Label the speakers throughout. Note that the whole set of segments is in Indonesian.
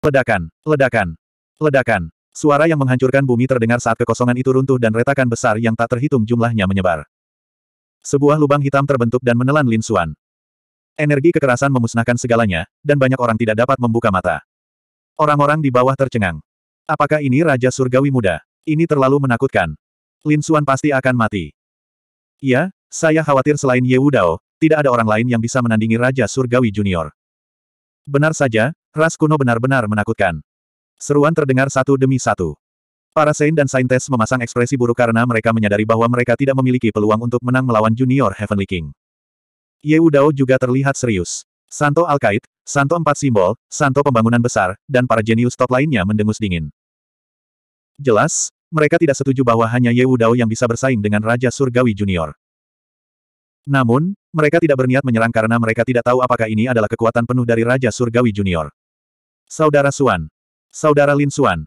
Speaker 1: Ledakan, ledakan, ledakan. Suara yang menghancurkan bumi terdengar saat kekosongan itu runtuh dan retakan besar yang tak terhitung jumlahnya menyebar. Sebuah lubang hitam terbentuk dan menelan Lin Xuan. Energi kekerasan memusnahkan segalanya, dan banyak orang tidak dapat membuka mata. Orang-orang di bawah tercengang. Apakah ini Raja Surgawi Muda? Ini terlalu menakutkan. Lin Xuan pasti akan mati. Ya, saya khawatir selain Ye Wudao, tidak ada orang lain yang bisa menandingi Raja Surgawi Junior. Benar saja, Ras kuno benar-benar menakutkan. Seruan terdengar satu demi satu. Para Saint dan Saintes memasang ekspresi buruk karena mereka menyadari bahwa mereka tidak memiliki peluang untuk menang melawan Junior Heavenly King. Ye Dao juga terlihat serius. Santo Alkait, Santo Empat Simbol, Santo Pembangunan Besar, dan para jenius top lainnya mendengus dingin. Jelas, mereka tidak setuju bahwa hanya Ye Dao yang bisa bersaing dengan Raja Surgawi Junior. Namun, mereka tidak berniat menyerang karena mereka tidak tahu apakah ini adalah kekuatan penuh dari Raja Surgawi Junior. Saudara Suan. Saudara Lin Suan.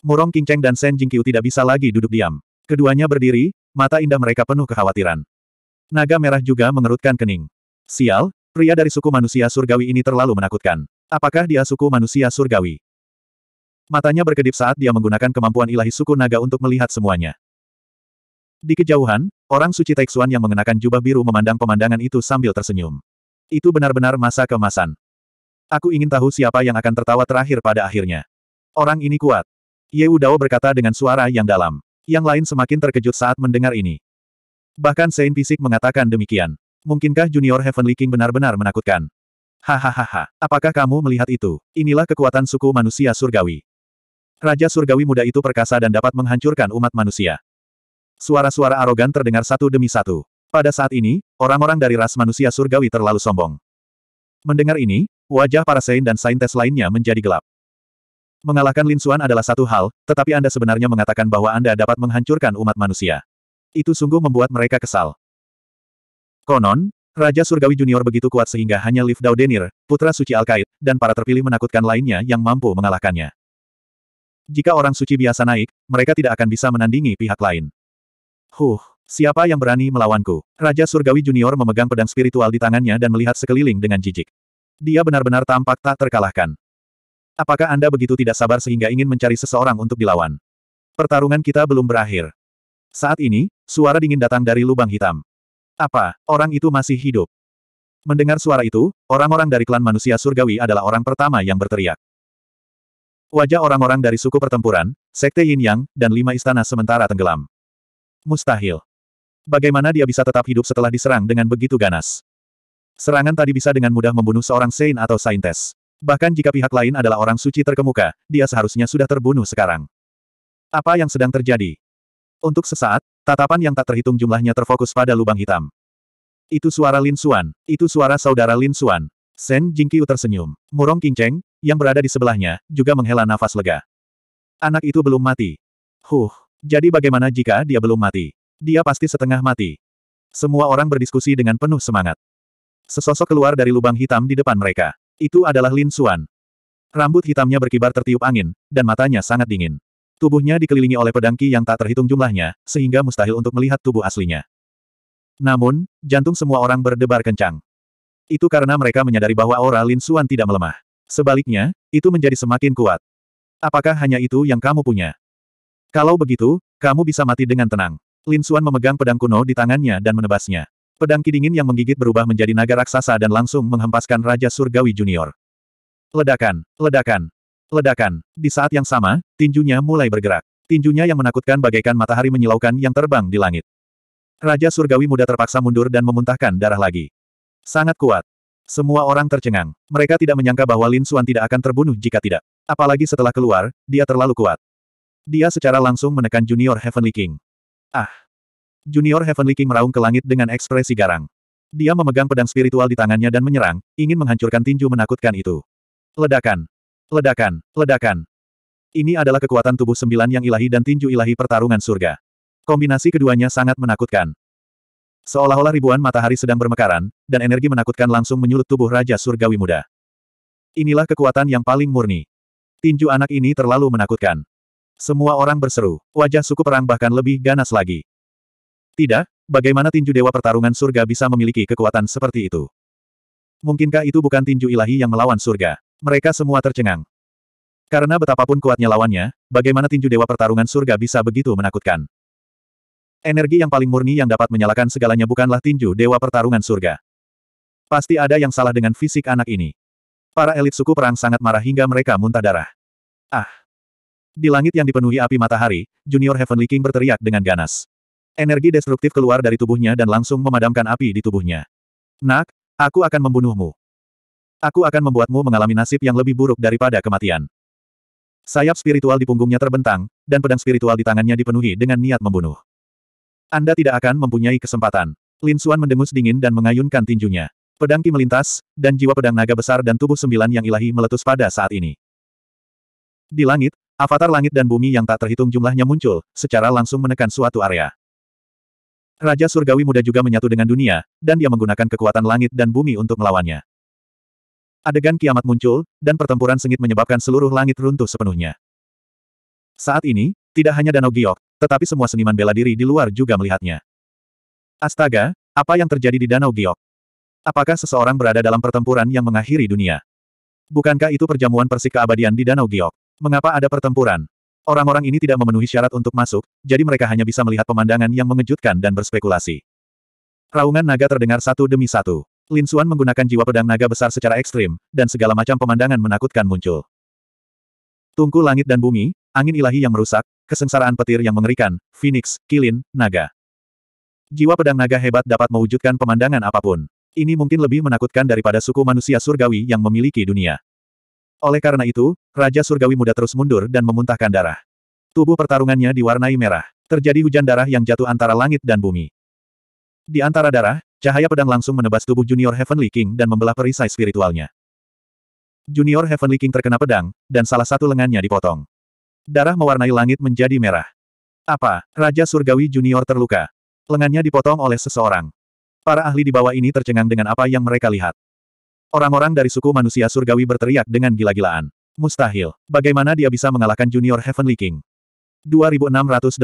Speaker 1: Murong Qingcheng dan Shen Jingqiu tidak bisa lagi duduk diam. Keduanya berdiri, mata indah mereka penuh kekhawatiran. Naga merah juga mengerutkan kening. Sial, pria dari suku manusia surgawi ini terlalu menakutkan. Apakah dia suku manusia surgawi? Matanya berkedip saat dia menggunakan kemampuan ilahi suku naga untuk melihat semuanya. Di kejauhan, orang suci Taixuan yang mengenakan jubah biru memandang pemandangan itu sambil tersenyum. Itu benar-benar masa kemasan. Aku ingin tahu siapa yang akan tertawa terakhir pada akhirnya. Orang ini kuat. Ye Dao berkata dengan suara yang dalam. Yang lain semakin terkejut saat mendengar ini. Bahkan Saint Fisik mengatakan demikian. Mungkinkah Junior Heavenly King benar-benar menakutkan? Hahaha, apakah kamu melihat itu? Inilah kekuatan suku manusia surgawi. Raja surgawi muda itu perkasa dan dapat menghancurkan umat manusia. Suara-suara arogan terdengar satu demi satu. Pada saat ini, orang-orang dari ras manusia surgawi terlalu sombong. Mendengar ini, Wajah para Sein dan Saintes lainnya menjadi gelap. Mengalahkan Lin Xuan adalah satu hal, tetapi Anda sebenarnya mengatakan bahwa Anda dapat menghancurkan umat manusia. Itu sungguh membuat mereka kesal. Konon, Raja Surgawi Junior begitu kuat sehingga hanya Liv Daudenir, putra suci Alkait, dan para terpilih menakutkan lainnya yang mampu mengalahkannya. Jika orang suci biasa naik, mereka tidak akan bisa menandingi pihak lain. Huh, siapa yang berani melawanku? Raja Surgawi Junior memegang pedang spiritual di tangannya dan melihat sekeliling dengan jijik. Dia benar-benar tampak tak terkalahkan. Apakah Anda begitu tidak sabar sehingga ingin mencari seseorang untuk dilawan? Pertarungan kita belum berakhir. Saat ini, suara dingin datang dari lubang hitam. Apa, orang itu masih hidup? Mendengar suara itu, orang-orang dari klan manusia surgawi adalah orang pertama yang berteriak. Wajah orang-orang dari suku pertempuran, sekte Yin Yang, dan lima istana sementara tenggelam. Mustahil. Bagaimana dia bisa tetap hidup setelah diserang dengan begitu ganas? Serangan tadi bisa dengan mudah membunuh seorang Saint atau Saintes. Bahkan jika pihak lain adalah orang suci terkemuka, dia seharusnya sudah terbunuh sekarang. Apa yang sedang terjadi? Untuk sesaat, tatapan yang tak terhitung jumlahnya terfokus pada lubang hitam. Itu suara Lin Suan. itu suara saudara Lin Xuan. Sen Jingqiu tersenyum. Murong Qingcheng, yang berada di sebelahnya, juga menghela nafas lega. Anak itu belum mati. Huh, jadi bagaimana jika dia belum mati? Dia pasti setengah mati. Semua orang berdiskusi dengan penuh semangat. Sesosok keluar dari lubang hitam di depan mereka. Itu adalah Lin Xuan. Rambut hitamnya berkibar tertiup angin, dan matanya sangat dingin. Tubuhnya dikelilingi oleh pedangki yang tak terhitung jumlahnya, sehingga mustahil untuk melihat tubuh aslinya. Namun, jantung semua orang berdebar kencang. Itu karena mereka menyadari bahwa aura Lin Xuan tidak melemah. Sebaliknya, itu menjadi semakin kuat. Apakah hanya itu yang kamu punya? Kalau begitu, kamu bisa mati dengan tenang. Lin Xuan memegang pedang kuno di tangannya dan menebasnya. Pedang kidingin yang menggigit berubah menjadi naga raksasa dan langsung menghempaskan Raja Surgawi Junior. Ledakan, ledakan, ledakan. Di saat yang sama, tinjunya mulai bergerak. Tinjunya yang menakutkan bagaikan matahari menyilaukan yang terbang di langit. Raja Surgawi muda terpaksa mundur dan memuntahkan darah lagi. Sangat kuat. Semua orang tercengang. Mereka tidak menyangka bahwa Lin Xuan tidak akan terbunuh jika tidak. Apalagi setelah keluar, dia terlalu kuat. Dia secara langsung menekan Junior Heavenly King. Ah, Junior Heavenly King meraung ke langit dengan ekspresi garang. Dia memegang pedang spiritual di tangannya dan menyerang, ingin menghancurkan tinju menakutkan itu. Ledakan! Ledakan! Ledakan! Ini adalah kekuatan tubuh sembilan yang ilahi dan tinju ilahi pertarungan surga. Kombinasi keduanya sangat menakutkan. Seolah-olah ribuan matahari sedang bermekaran, dan energi menakutkan langsung menyulut tubuh Raja Surgawi Muda. Inilah kekuatan yang paling murni. Tinju anak ini terlalu menakutkan. Semua orang berseru, wajah suku perang bahkan lebih ganas lagi. Tidak, bagaimana tinju dewa pertarungan surga bisa memiliki kekuatan seperti itu? Mungkinkah itu bukan tinju ilahi yang melawan surga? Mereka semua tercengang. Karena betapapun kuatnya lawannya, bagaimana tinju dewa pertarungan surga bisa begitu menakutkan? Energi yang paling murni yang dapat menyalakan segalanya bukanlah tinju dewa pertarungan surga. Pasti ada yang salah dengan fisik anak ini. Para elit suku perang sangat marah hingga mereka muntah darah. Ah! Di langit yang dipenuhi api matahari, Junior Heavenly King berteriak dengan ganas. Energi destruktif keluar dari tubuhnya dan langsung memadamkan api di tubuhnya. Nak, aku akan membunuhmu. Aku akan membuatmu mengalami nasib yang lebih buruk daripada kematian. Sayap spiritual di punggungnya terbentang, dan pedang spiritual di tangannya dipenuhi dengan niat membunuh. Anda tidak akan mempunyai kesempatan. Lin Suan mendengus dingin dan mengayunkan tinjunya. Pedang Ki melintas, dan jiwa pedang naga besar dan tubuh sembilan yang ilahi meletus pada saat ini. Di langit, avatar langit dan bumi yang tak terhitung jumlahnya muncul, secara langsung menekan suatu area. Raja Surgawi muda juga menyatu dengan dunia, dan dia menggunakan kekuatan langit dan bumi untuk melawannya. Adegan kiamat muncul, dan pertempuran sengit menyebabkan seluruh langit runtuh sepenuhnya. Saat ini, tidak hanya Danau Giok, tetapi semua seniman bela diri di luar juga melihatnya. Astaga, apa yang terjadi di Danau Giok? Apakah seseorang berada dalam pertempuran yang mengakhiri dunia? Bukankah itu perjamuan persik keabadian di Danau Giok? Mengapa ada pertempuran? Orang-orang ini tidak memenuhi syarat untuk masuk, jadi mereka hanya bisa melihat pemandangan yang mengejutkan dan berspekulasi. Raungan naga terdengar satu demi satu. Lin Suan menggunakan jiwa pedang naga besar secara ekstrim, dan segala macam pemandangan menakutkan muncul. Tungku langit dan bumi, angin ilahi yang merusak, kesengsaraan petir yang mengerikan, phoenix, kilin, naga. Jiwa pedang naga hebat dapat mewujudkan pemandangan apapun. Ini mungkin lebih menakutkan daripada suku manusia surgawi yang memiliki dunia. Oleh karena itu, Raja Surgawi muda terus mundur dan memuntahkan darah. Tubuh pertarungannya diwarnai merah. Terjadi hujan darah yang jatuh antara langit dan bumi. Di antara darah, cahaya pedang langsung menebas tubuh Junior Heavenly King dan membelah perisai spiritualnya. Junior Heavenly King terkena pedang, dan salah satu lengannya dipotong. Darah mewarnai langit menjadi merah. Apa, Raja Surgawi Junior terluka? Lengannya dipotong oleh seseorang. Para ahli di bawah ini tercengang dengan apa yang mereka lihat. Orang-orang dari suku manusia surgawi berteriak dengan gila-gilaan. Mustahil. Bagaimana dia bisa mengalahkan Junior Heavenly King? 2682.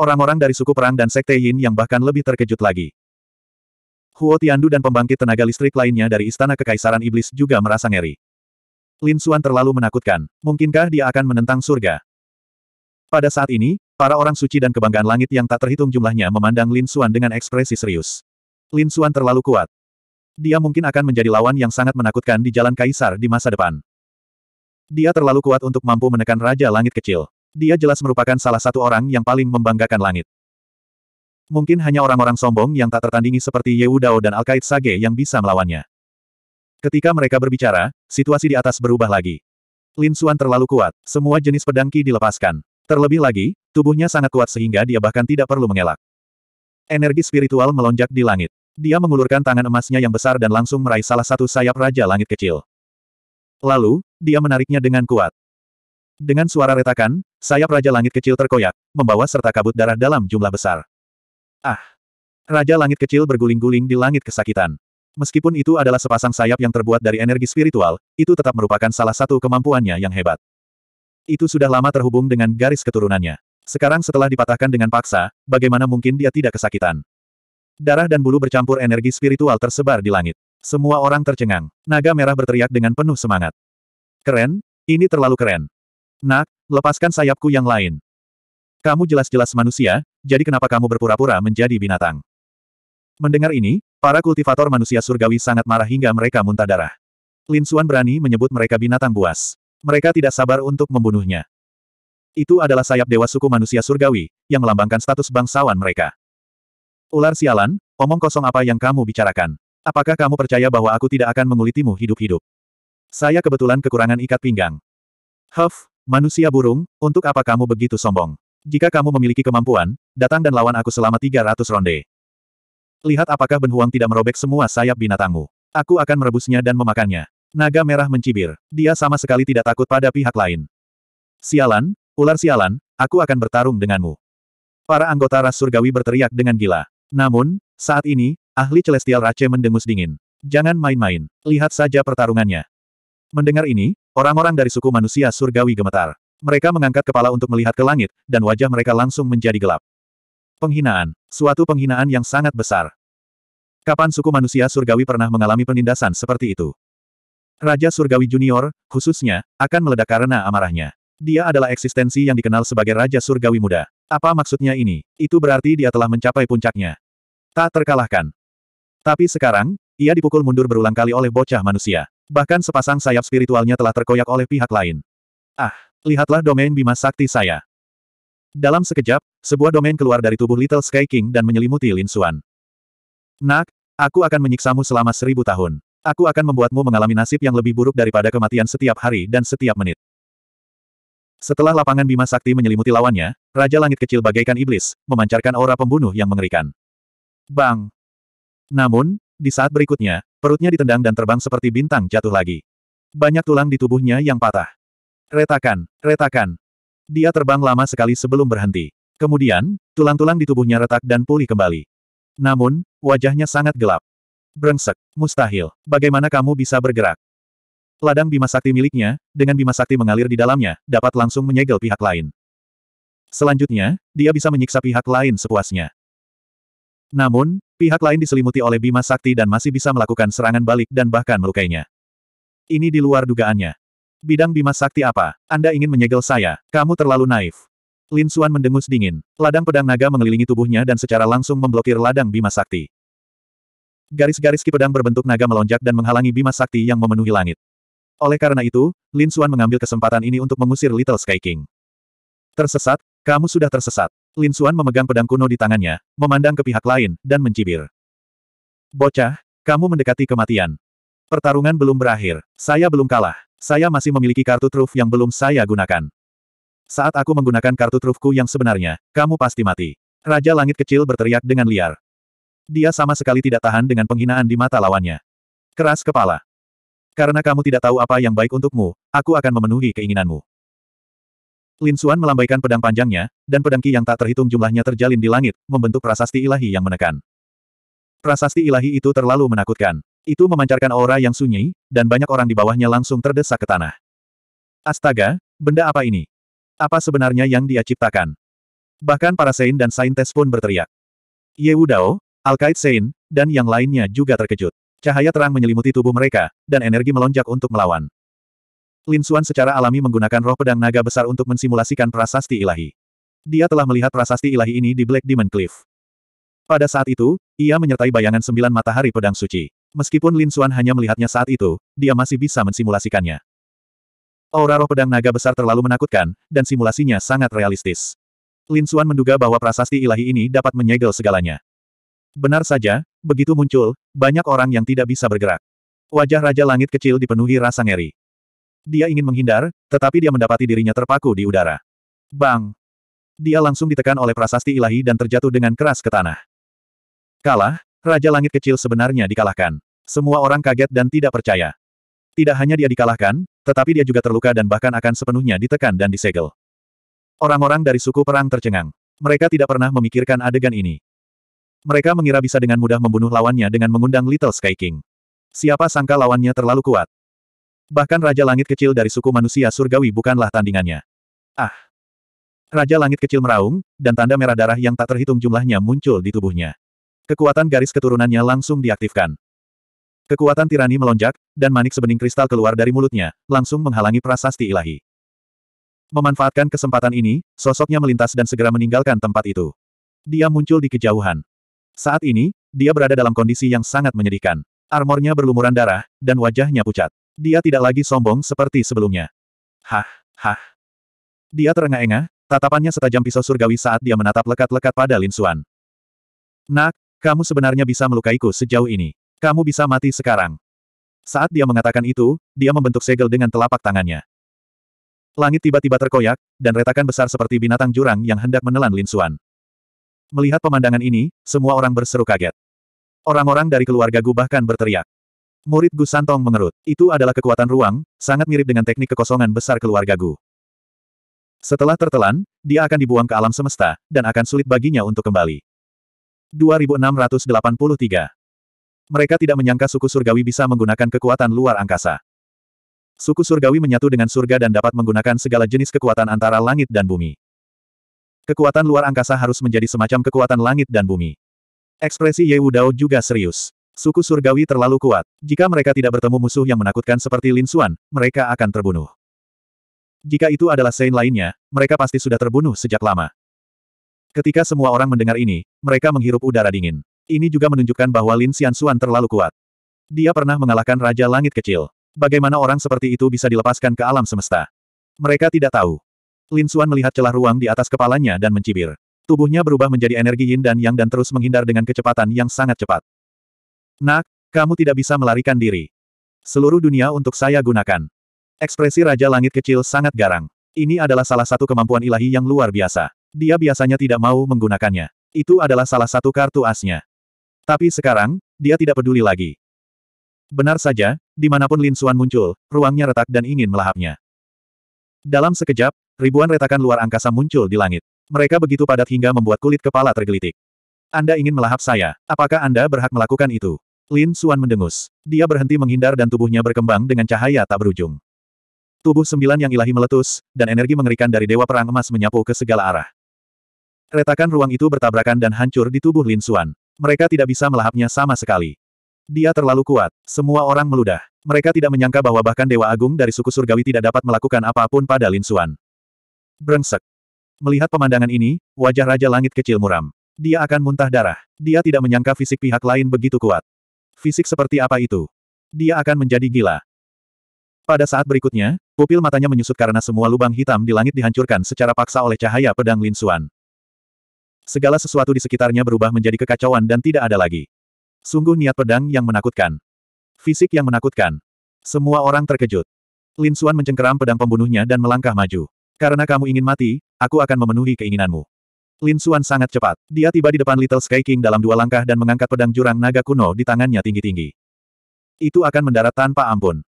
Speaker 1: Orang-orang dari suku perang dan sekte Yin yang bahkan lebih terkejut lagi. Huo Tiandu dan pembangkit tenaga listrik lainnya dari Istana Kekaisaran Iblis juga merasa ngeri. Lin Xuan terlalu menakutkan. Mungkinkah dia akan menentang surga? Pada saat ini, para orang suci dan kebanggaan langit yang tak terhitung jumlahnya memandang Lin Xuan dengan ekspresi serius. Lin Xuan terlalu kuat, dia mungkin akan menjadi lawan yang sangat menakutkan di jalan kaisar di masa depan. Dia terlalu kuat untuk mampu menekan Raja Langit kecil. Dia jelas merupakan salah satu orang yang paling membanggakan langit. Mungkin hanya orang-orang sombong yang tak tertandingi seperti Dao dan Alkait Sage yang bisa melawannya. Ketika mereka berbicara, situasi di atas berubah lagi. Lin Xuan terlalu kuat, semua jenis pedang Qi dilepaskan. Terlebih lagi, tubuhnya sangat kuat sehingga dia bahkan tidak perlu mengelak. Energi spiritual melonjak di langit. Dia mengulurkan tangan emasnya yang besar dan langsung meraih salah satu sayap Raja Langit kecil. Lalu, dia menariknya dengan kuat. Dengan suara retakan, sayap Raja Langit kecil terkoyak, membawa serta kabut darah dalam jumlah besar. Ah! Raja Langit kecil berguling-guling di langit kesakitan. Meskipun itu adalah sepasang sayap yang terbuat dari energi spiritual, itu tetap merupakan salah satu kemampuannya yang hebat. Itu sudah lama terhubung dengan garis keturunannya. Sekarang setelah dipatahkan dengan paksa, bagaimana mungkin dia tidak kesakitan? Darah dan bulu bercampur energi spiritual tersebar di langit. Semua orang tercengang. Naga merah berteriak dengan penuh semangat. Keren, ini terlalu keren. Nak, lepaskan sayapku yang lain. Kamu jelas-jelas manusia, jadi kenapa kamu berpura-pura menjadi binatang? Mendengar ini, para kultivator manusia surgawi sangat marah hingga mereka muntah darah. Lin Xuan berani menyebut mereka binatang buas. Mereka tidak sabar untuk membunuhnya. Itu adalah sayap dewa suku manusia surgawi, yang melambangkan status bangsawan mereka. Ular sialan, omong kosong apa yang kamu bicarakan? Apakah kamu percaya bahwa aku tidak akan mengulitimu hidup-hidup? Saya kebetulan kekurangan ikat pinggang. Huff, manusia burung, untuk apa kamu begitu sombong? Jika kamu memiliki kemampuan, datang dan lawan aku selama 300 ronde. Lihat apakah benhuang tidak merobek semua sayap binatangmu. Aku akan merebusnya dan memakannya. Naga merah mencibir. Dia sama sekali tidak takut pada pihak lain. Sialan, ular sialan, aku akan bertarung denganmu. Para anggota ras surgawi berteriak dengan gila. Namun, saat ini, ahli Celestial Race mendengus dingin. Jangan main-main, lihat saja pertarungannya. Mendengar ini, orang-orang dari suku manusia surgawi gemetar. Mereka mengangkat kepala untuk melihat ke langit, dan wajah mereka langsung menjadi gelap. Penghinaan, suatu penghinaan yang sangat besar. Kapan suku manusia surgawi pernah mengalami penindasan seperti itu? Raja Surgawi Junior, khususnya, akan meledak karena amarahnya. Dia adalah eksistensi yang dikenal sebagai Raja Surgawi Muda. Apa maksudnya ini? Itu berarti dia telah mencapai puncaknya. Tak terkalahkan. Tapi sekarang, ia dipukul mundur berulang kali oleh bocah manusia. Bahkan sepasang sayap spiritualnya telah terkoyak oleh pihak lain. Ah, lihatlah domain Bima Sakti saya. Dalam sekejap, sebuah domain keluar dari tubuh Little Sky King dan menyelimuti Lin Xuan. Nak, aku akan menyiksamu selama seribu tahun. Aku akan membuatmu mengalami nasib yang lebih buruk daripada kematian setiap hari dan setiap menit. Setelah lapangan Bima Sakti menyelimuti lawannya, Raja Langit kecil bagaikan iblis, memancarkan aura pembunuh yang mengerikan. Bang! Namun, di saat berikutnya, perutnya ditendang dan terbang seperti bintang jatuh lagi. Banyak tulang di tubuhnya yang patah. Retakan, retakan. Dia terbang lama sekali sebelum berhenti. Kemudian, tulang-tulang di tubuhnya retak dan pulih kembali. Namun, wajahnya sangat gelap. Brengsek, mustahil. Bagaimana kamu bisa bergerak? Ladang Bima Sakti miliknya, dengan Bima Sakti mengalir di dalamnya, dapat langsung menyegel pihak lain. Selanjutnya, dia bisa menyiksa pihak lain sepuasnya. Namun, pihak lain diselimuti oleh Bima Sakti dan masih bisa melakukan serangan balik dan bahkan melukainya. Ini di luar dugaannya. Bidang Bima Sakti apa? Anda ingin menyegel saya, kamu terlalu naif. Lin Suan mendengus dingin. Ladang pedang naga mengelilingi tubuhnya dan secara langsung memblokir ladang Bima Sakti. Garis-garis ki pedang berbentuk naga melonjak dan menghalangi Bima Sakti yang memenuhi langit. Oleh karena itu, Lin Xuan mengambil kesempatan ini untuk mengusir Little Sky King. Tersesat, kamu sudah tersesat. Lin Xuan memegang pedang kuno di tangannya, memandang ke pihak lain, dan mencibir. Bocah, kamu mendekati kematian. Pertarungan belum berakhir. Saya belum kalah. Saya masih memiliki kartu truf yang belum saya gunakan. Saat aku menggunakan kartu trufku yang sebenarnya, kamu pasti mati. Raja Langit Kecil berteriak dengan liar. Dia sama sekali tidak tahan dengan penghinaan di mata lawannya. Keras kepala. Karena kamu tidak tahu apa yang baik untukmu, aku akan memenuhi keinginanmu. Lin Xuan melambaikan pedang panjangnya, dan pedang ki yang tak terhitung jumlahnya terjalin di langit, membentuk prasasti ilahi yang menekan. Prasasti ilahi itu terlalu menakutkan. Itu memancarkan aura yang sunyi, dan banyak orang di bawahnya langsung terdesak ke tanah. Astaga, benda apa ini? Apa sebenarnya yang dia ciptakan? Bahkan para Sein dan Saintes pun berteriak. Ye Wudao, Alkait Sein, dan yang lainnya juga terkejut. Cahaya terang menyelimuti tubuh mereka, dan energi melonjak untuk melawan. Lin Xuan secara alami menggunakan roh pedang naga besar untuk mensimulasikan prasasti ilahi. Dia telah melihat prasasti ilahi ini di Black Demon Cliff. Pada saat itu, ia menyertai bayangan sembilan matahari pedang suci. Meskipun Lin Xuan hanya melihatnya saat itu, dia masih bisa mensimulasikannya. Aura roh pedang naga besar terlalu menakutkan, dan simulasinya sangat realistis. Lin Xuan menduga bahwa prasasti ilahi ini dapat menyegel segalanya. Benar saja, Begitu muncul, banyak orang yang tidak bisa bergerak. Wajah Raja Langit kecil dipenuhi rasa ngeri. Dia ingin menghindar, tetapi dia mendapati dirinya terpaku di udara. Bang! Dia langsung ditekan oleh prasasti ilahi dan terjatuh dengan keras ke tanah. Kalah, Raja Langit kecil sebenarnya dikalahkan. Semua orang kaget dan tidak percaya. Tidak hanya dia dikalahkan, tetapi dia juga terluka dan bahkan akan sepenuhnya ditekan dan disegel. Orang-orang dari suku perang tercengang. Mereka tidak pernah memikirkan adegan ini. Mereka mengira bisa dengan mudah membunuh lawannya dengan mengundang Little Sky King. Siapa sangka lawannya terlalu kuat. Bahkan Raja Langit kecil dari suku manusia surgawi bukanlah tandingannya. Ah! Raja Langit kecil meraung, dan tanda merah darah yang tak terhitung jumlahnya muncul di tubuhnya. Kekuatan garis keturunannya langsung diaktifkan. Kekuatan tirani melonjak, dan manik sebening kristal keluar dari mulutnya, langsung menghalangi prasasti ilahi. Memanfaatkan kesempatan ini, sosoknya melintas dan segera meninggalkan tempat itu. Dia muncul di kejauhan. Saat ini, dia berada dalam kondisi yang sangat menyedihkan. Armornya berlumuran darah, dan wajahnya pucat. Dia tidak lagi sombong seperti sebelumnya. Hah, hah. Dia terengah-engah, tatapannya setajam pisau surgawi saat dia menatap lekat-lekat pada Lin Suan. Nak, kamu sebenarnya bisa melukaiku sejauh ini. Kamu bisa mati sekarang. Saat dia mengatakan itu, dia membentuk segel dengan telapak tangannya. Langit tiba-tiba terkoyak, dan retakan besar seperti binatang jurang yang hendak menelan Lin Suan. Melihat pemandangan ini, semua orang berseru kaget. Orang-orang dari keluarga Gu bahkan berteriak. Murid Gu Santong mengerut. Itu adalah kekuatan ruang, sangat mirip dengan teknik kekosongan besar keluarga Gu. Setelah tertelan, dia akan dibuang ke alam semesta, dan akan sulit baginya untuk kembali. 2683 Mereka tidak menyangka suku surgawi bisa menggunakan kekuatan luar angkasa. Suku surgawi menyatu dengan surga dan dapat menggunakan segala jenis kekuatan antara langit dan bumi. Kekuatan luar angkasa harus menjadi semacam kekuatan langit dan bumi. Ekspresi Ye Wudao juga serius. Suku surgawi terlalu kuat. Jika mereka tidak bertemu musuh yang menakutkan seperti Lin Xuan, mereka akan terbunuh. Jika itu adalah Sein lainnya, mereka pasti sudah terbunuh sejak lama. Ketika semua orang mendengar ini, mereka menghirup udara dingin. Ini juga menunjukkan bahwa Lin Xian Xuan terlalu kuat. Dia pernah mengalahkan Raja Langit Kecil. Bagaimana orang seperti itu bisa dilepaskan ke alam semesta? Mereka tidak tahu. Lin Suan melihat celah ruang di atas kepalanya dan mencibir. Tubuhnya berubah menjadi energi yin dan yang dan terus menghindar dengan kecepatan yang sangat cepat. Nak, kamu tidak bisa melarikan diri. Seluruh dunia untuk saya gunakan. Ekspresi Raja Langit kecil sangat garang. Ini adalah salah satu kemampuan ilahi yang luar biasa. Dia biasanya tidak mau menggunakannya. Itu adalah salah satu kartu asnya. Tapi sekarang, dia tidak peduli lagi. Benar saja, dimanapun Lin Suan muncul, ruangnya retak dan ingin melahapnya. Dalam sekejap, ribuan retakan luar angkasa muncul di langit. Mereka begitu padat hingga membuat kulit kepala tergelitik. Anda ingin melahap saya, apakah Anda berhak melakukan itu? Lin Suan mendengus. Dia berhenti menghindar dan tubuhnya berkembang dengan cahaya tak berujung. Tubuh sembilan yang ilahi meletus, dan energi mengerikan dari Dewa Perang Emas menyapu ke segala arah. Retakan ruang itu bertabrakan dan hancur di tubuh Lin Suan. Mereka tidak bisa melahapnya sama sekali. Dia terlalu kuat. Semua orang meludah. Mereka tidak menyangka bahwa bahkan Dewa Agung dari suku Surgawi tidak dapat melakukan apapun pada Lin Xuan. Brengsek. Melihat pemandangan ini, wajah Raja Langit kecil muram. Dia akan muntah darah. Dia tidak menyangka fisik pihak lain begitu kuat. Fisik seperti apa itu? Dia akan menjadi gila. Pada saat berikutnya, pupil matanya menyusut karena semua lubang hitam di langit dihancurkan secara paksa oleh cahaya pedang Lin Xuan. Segala sesuatu di sekitarnya berubah menjadi kekacauan dan tidak ada lagi. Sungguh niat pedang yang menakutkan. Fisik yang menakutkan. Semua orang terkejut. Lin Xuan mencengkeram pedang pembunuhnya dan melangkah maju. Karena kamu ingin mati, aku akan memenuhi keinginanmu. Lin Xuan sangat cepat. Dia tiba di depan Little Sky King dalam dua langkah dan mengangkat pedang jurang naga kuno di tangannya tinggi-tinggi. Itu akan mendarat tanpa ampun.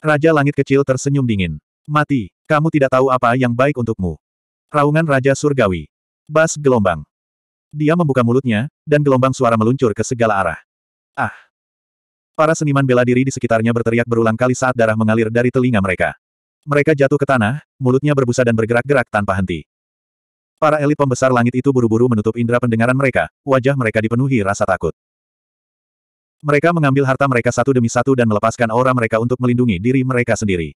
Speaker 1: Raja Langit Kecil tersenyum dingin. Mati, kamu tidak tahu apa yang baik untukmu. Raungan Raja Surgawi. Bas gelombang. Dia membuka mulutnya, dan gelombang suara meluncur ke segala arah. Ah! Para seniman bela diri di sekitarnya berteriak berulang kali saat darah mengalir dari telinga mereka. Mereka jatuh ke tanah, mulutnya berbusa dan bergerak-gerak tanpa henti. Para elit pembesar langit itu buru-buru menutup indera pendengaran mereka, wajah mereka dipenuhi rasa takut. Mereka mengambil harta mereka satu demi satu dan melepaskan aura mereka untuk melindungi diri mereka sendiri.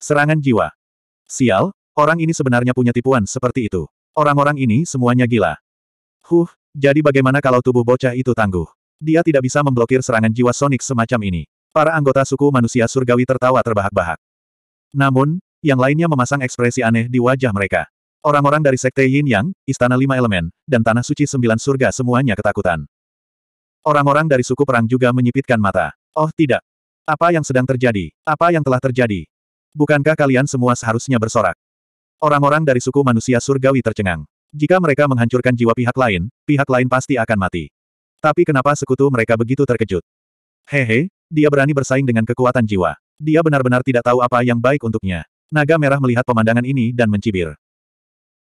Speaker 1: Serangan jiwa. Sial, orang ini sebenarnya punya tipuan seperti itu. Orang-orang ini semuanya gila. Huh, jadi bagaimana kalau tubuh bocah itu tangguh? Dia tidak bisa memblokir serangan jiwa Sonic semacam ini. Para anggota suku manusia surgawi tertawa terbahak-bahak. Namun, yang lainnya memasang ekspresi aneh di wajah mereka. Orang-orang dari Sekte Yin Yang, Istana Lima Elemen, dan Tanah Suci Sembilan Surga semuanya ketakutan. Orang-orang dari suku perang juga menyipitkan mata. Oh tidak. Apa yang sedang terjadi? Apa yang telah terjadi? Bukankah kalian semua seharusnya bersorak? Orang-orang dari suku manusia surgawi tercengang. Jika mereka menghancurkan jiwa pihak lain, pihak lain pasti akan mati. Tapi kenapa sekutu mereka begitu terkejut? Hehe, dia berani bersaing dengan kekuatan jiwa. Dia benar-benar tidak tahu apa yang baik untuknya. Naga merah melihat pemandangan ini dan mencibir.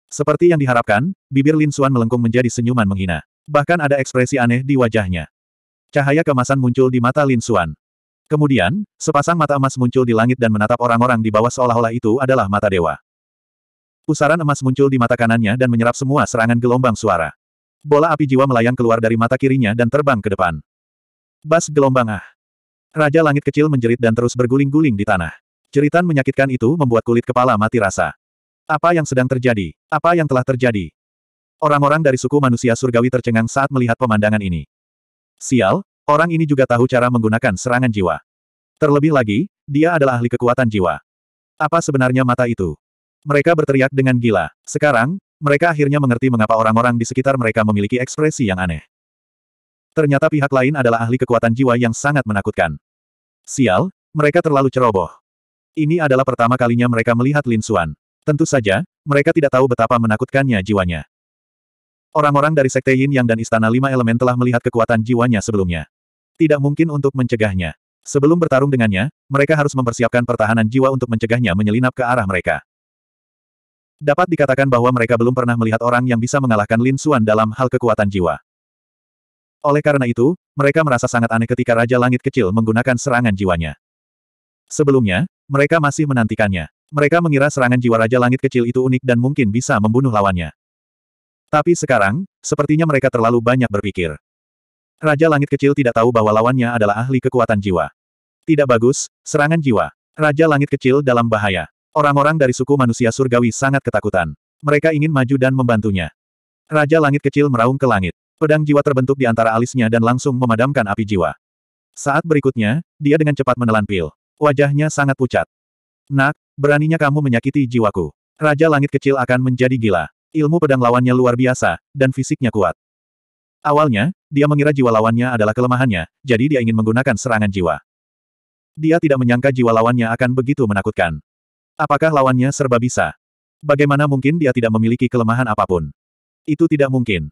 Speaker 1: Seperti yang diharapkan, bibir Lin Suan melengkung menjadi senyuman menghina. Bahkan ada ekspresi aneh di wajahnya. Cahaya kemasan muncul di mata Lin Suan. Kemudian, sepasang mata emas muncul di langit dan menatap orang-orang di bawah seolah-olah itu adalah mata dewa. Pusaran emas muncul di mata kanannya dan menyerap semua serangan gelombang suara. Bola api jiwa melayang keluar dari mata kirinya dan terbang ke depan. Bas gelombang ah. Raja langit kecil menjerit dan terus berguling-guling di tanah. Jeritan menyakitkan itu membuat kulit kepala mati rasa. Apa yang sedang terjadi? Apa yang telah terjadi? Orang-orang dari suku manusia surgawi tercengang saat melihat pemandangan ini. Sial, orang ini juga tahu cara menggunakan serangan jiwa. Terlebih lagi, dia adalah ahli kekuatan jiwa. Apa sebenarnya mata itu? Mereka berteriak dengan gila. Sekarang, mereka akhirnya mengerti mengapa orang-orang di sekitar mereka memiliki ekspresi yang aneh. Ternyata pihak lain adalah ahli kekuatan jiwa yang sangat menakutkan. Sial, mereka terlalu ceroboh. Ini adalah pertama kalinya mereka melihat Lin Xuan. Tentu saja, mereka tidak tahu betapa menakutkannya jiwanya. Orang-orang dari Sekte Yin Yang dan Istana Lima Elemen telah melihat kekuatan jiwanya sebelumnya. Tidak mungkin untuk mencegahnya. Sebelum bertarung dengannya, mereka harus mempersiapkan pertahanan jiwa untuk mencegahnya menyelinap ke arah mereka. Dapat dikatakan bahwa mereka belum pernah melihat orang yang bisa mengalahkan Lin Xuan dalam hal kekuatan jiwa. Oleh karena itu, mereka merasa sangat aneh ketika Raja Langit Kecil menggunakan serangan jiwanya. Sebelumnya, mereka masih menantikannya. Mereka mengira serangan jiwa Raja Langit Kecil itu unik dan mungkin bisa membunuh lawannya. Tapi sekarang, sepertinya mereka terlalu banyak berpikir. Raja Langit Kecil tidak tahu bahwa lawannya adalah ahli kekuatan jiwa. Tidak bagus, serangan jiwa. Raja Langit Kecil dalam bahaya. Orang-orang dari suku manusia surgawi sangat ketakutan. Mereka ingin maju dan membantunya. Raja langit kecil meraung ke langit. Pedang jiwa terbentuk di antara alisnya dan langsung memadamkan api jiwa. Saat berikutnya, dia dengan cepat menelan pil. Wajahnya sangat pucat. Nak, beraninya kamu menyakiti jiwaku. Raja langit kecil akan menjadi gila. Ilmu pedang lawannya luar biasa, dan fisiknya kuat. Awalnya, dia mengira jiwa lawannya adalah kelemahannya, jadi dia ingin menggunakan serangan jiwa. Dia tidak menyangka jiwa lawannya akan begitu menakutkan. Apakah lawannya serba bisa? Bagaimana mungkin dia tidak memiliki kelemahan apapun? Itu tidak mungkin.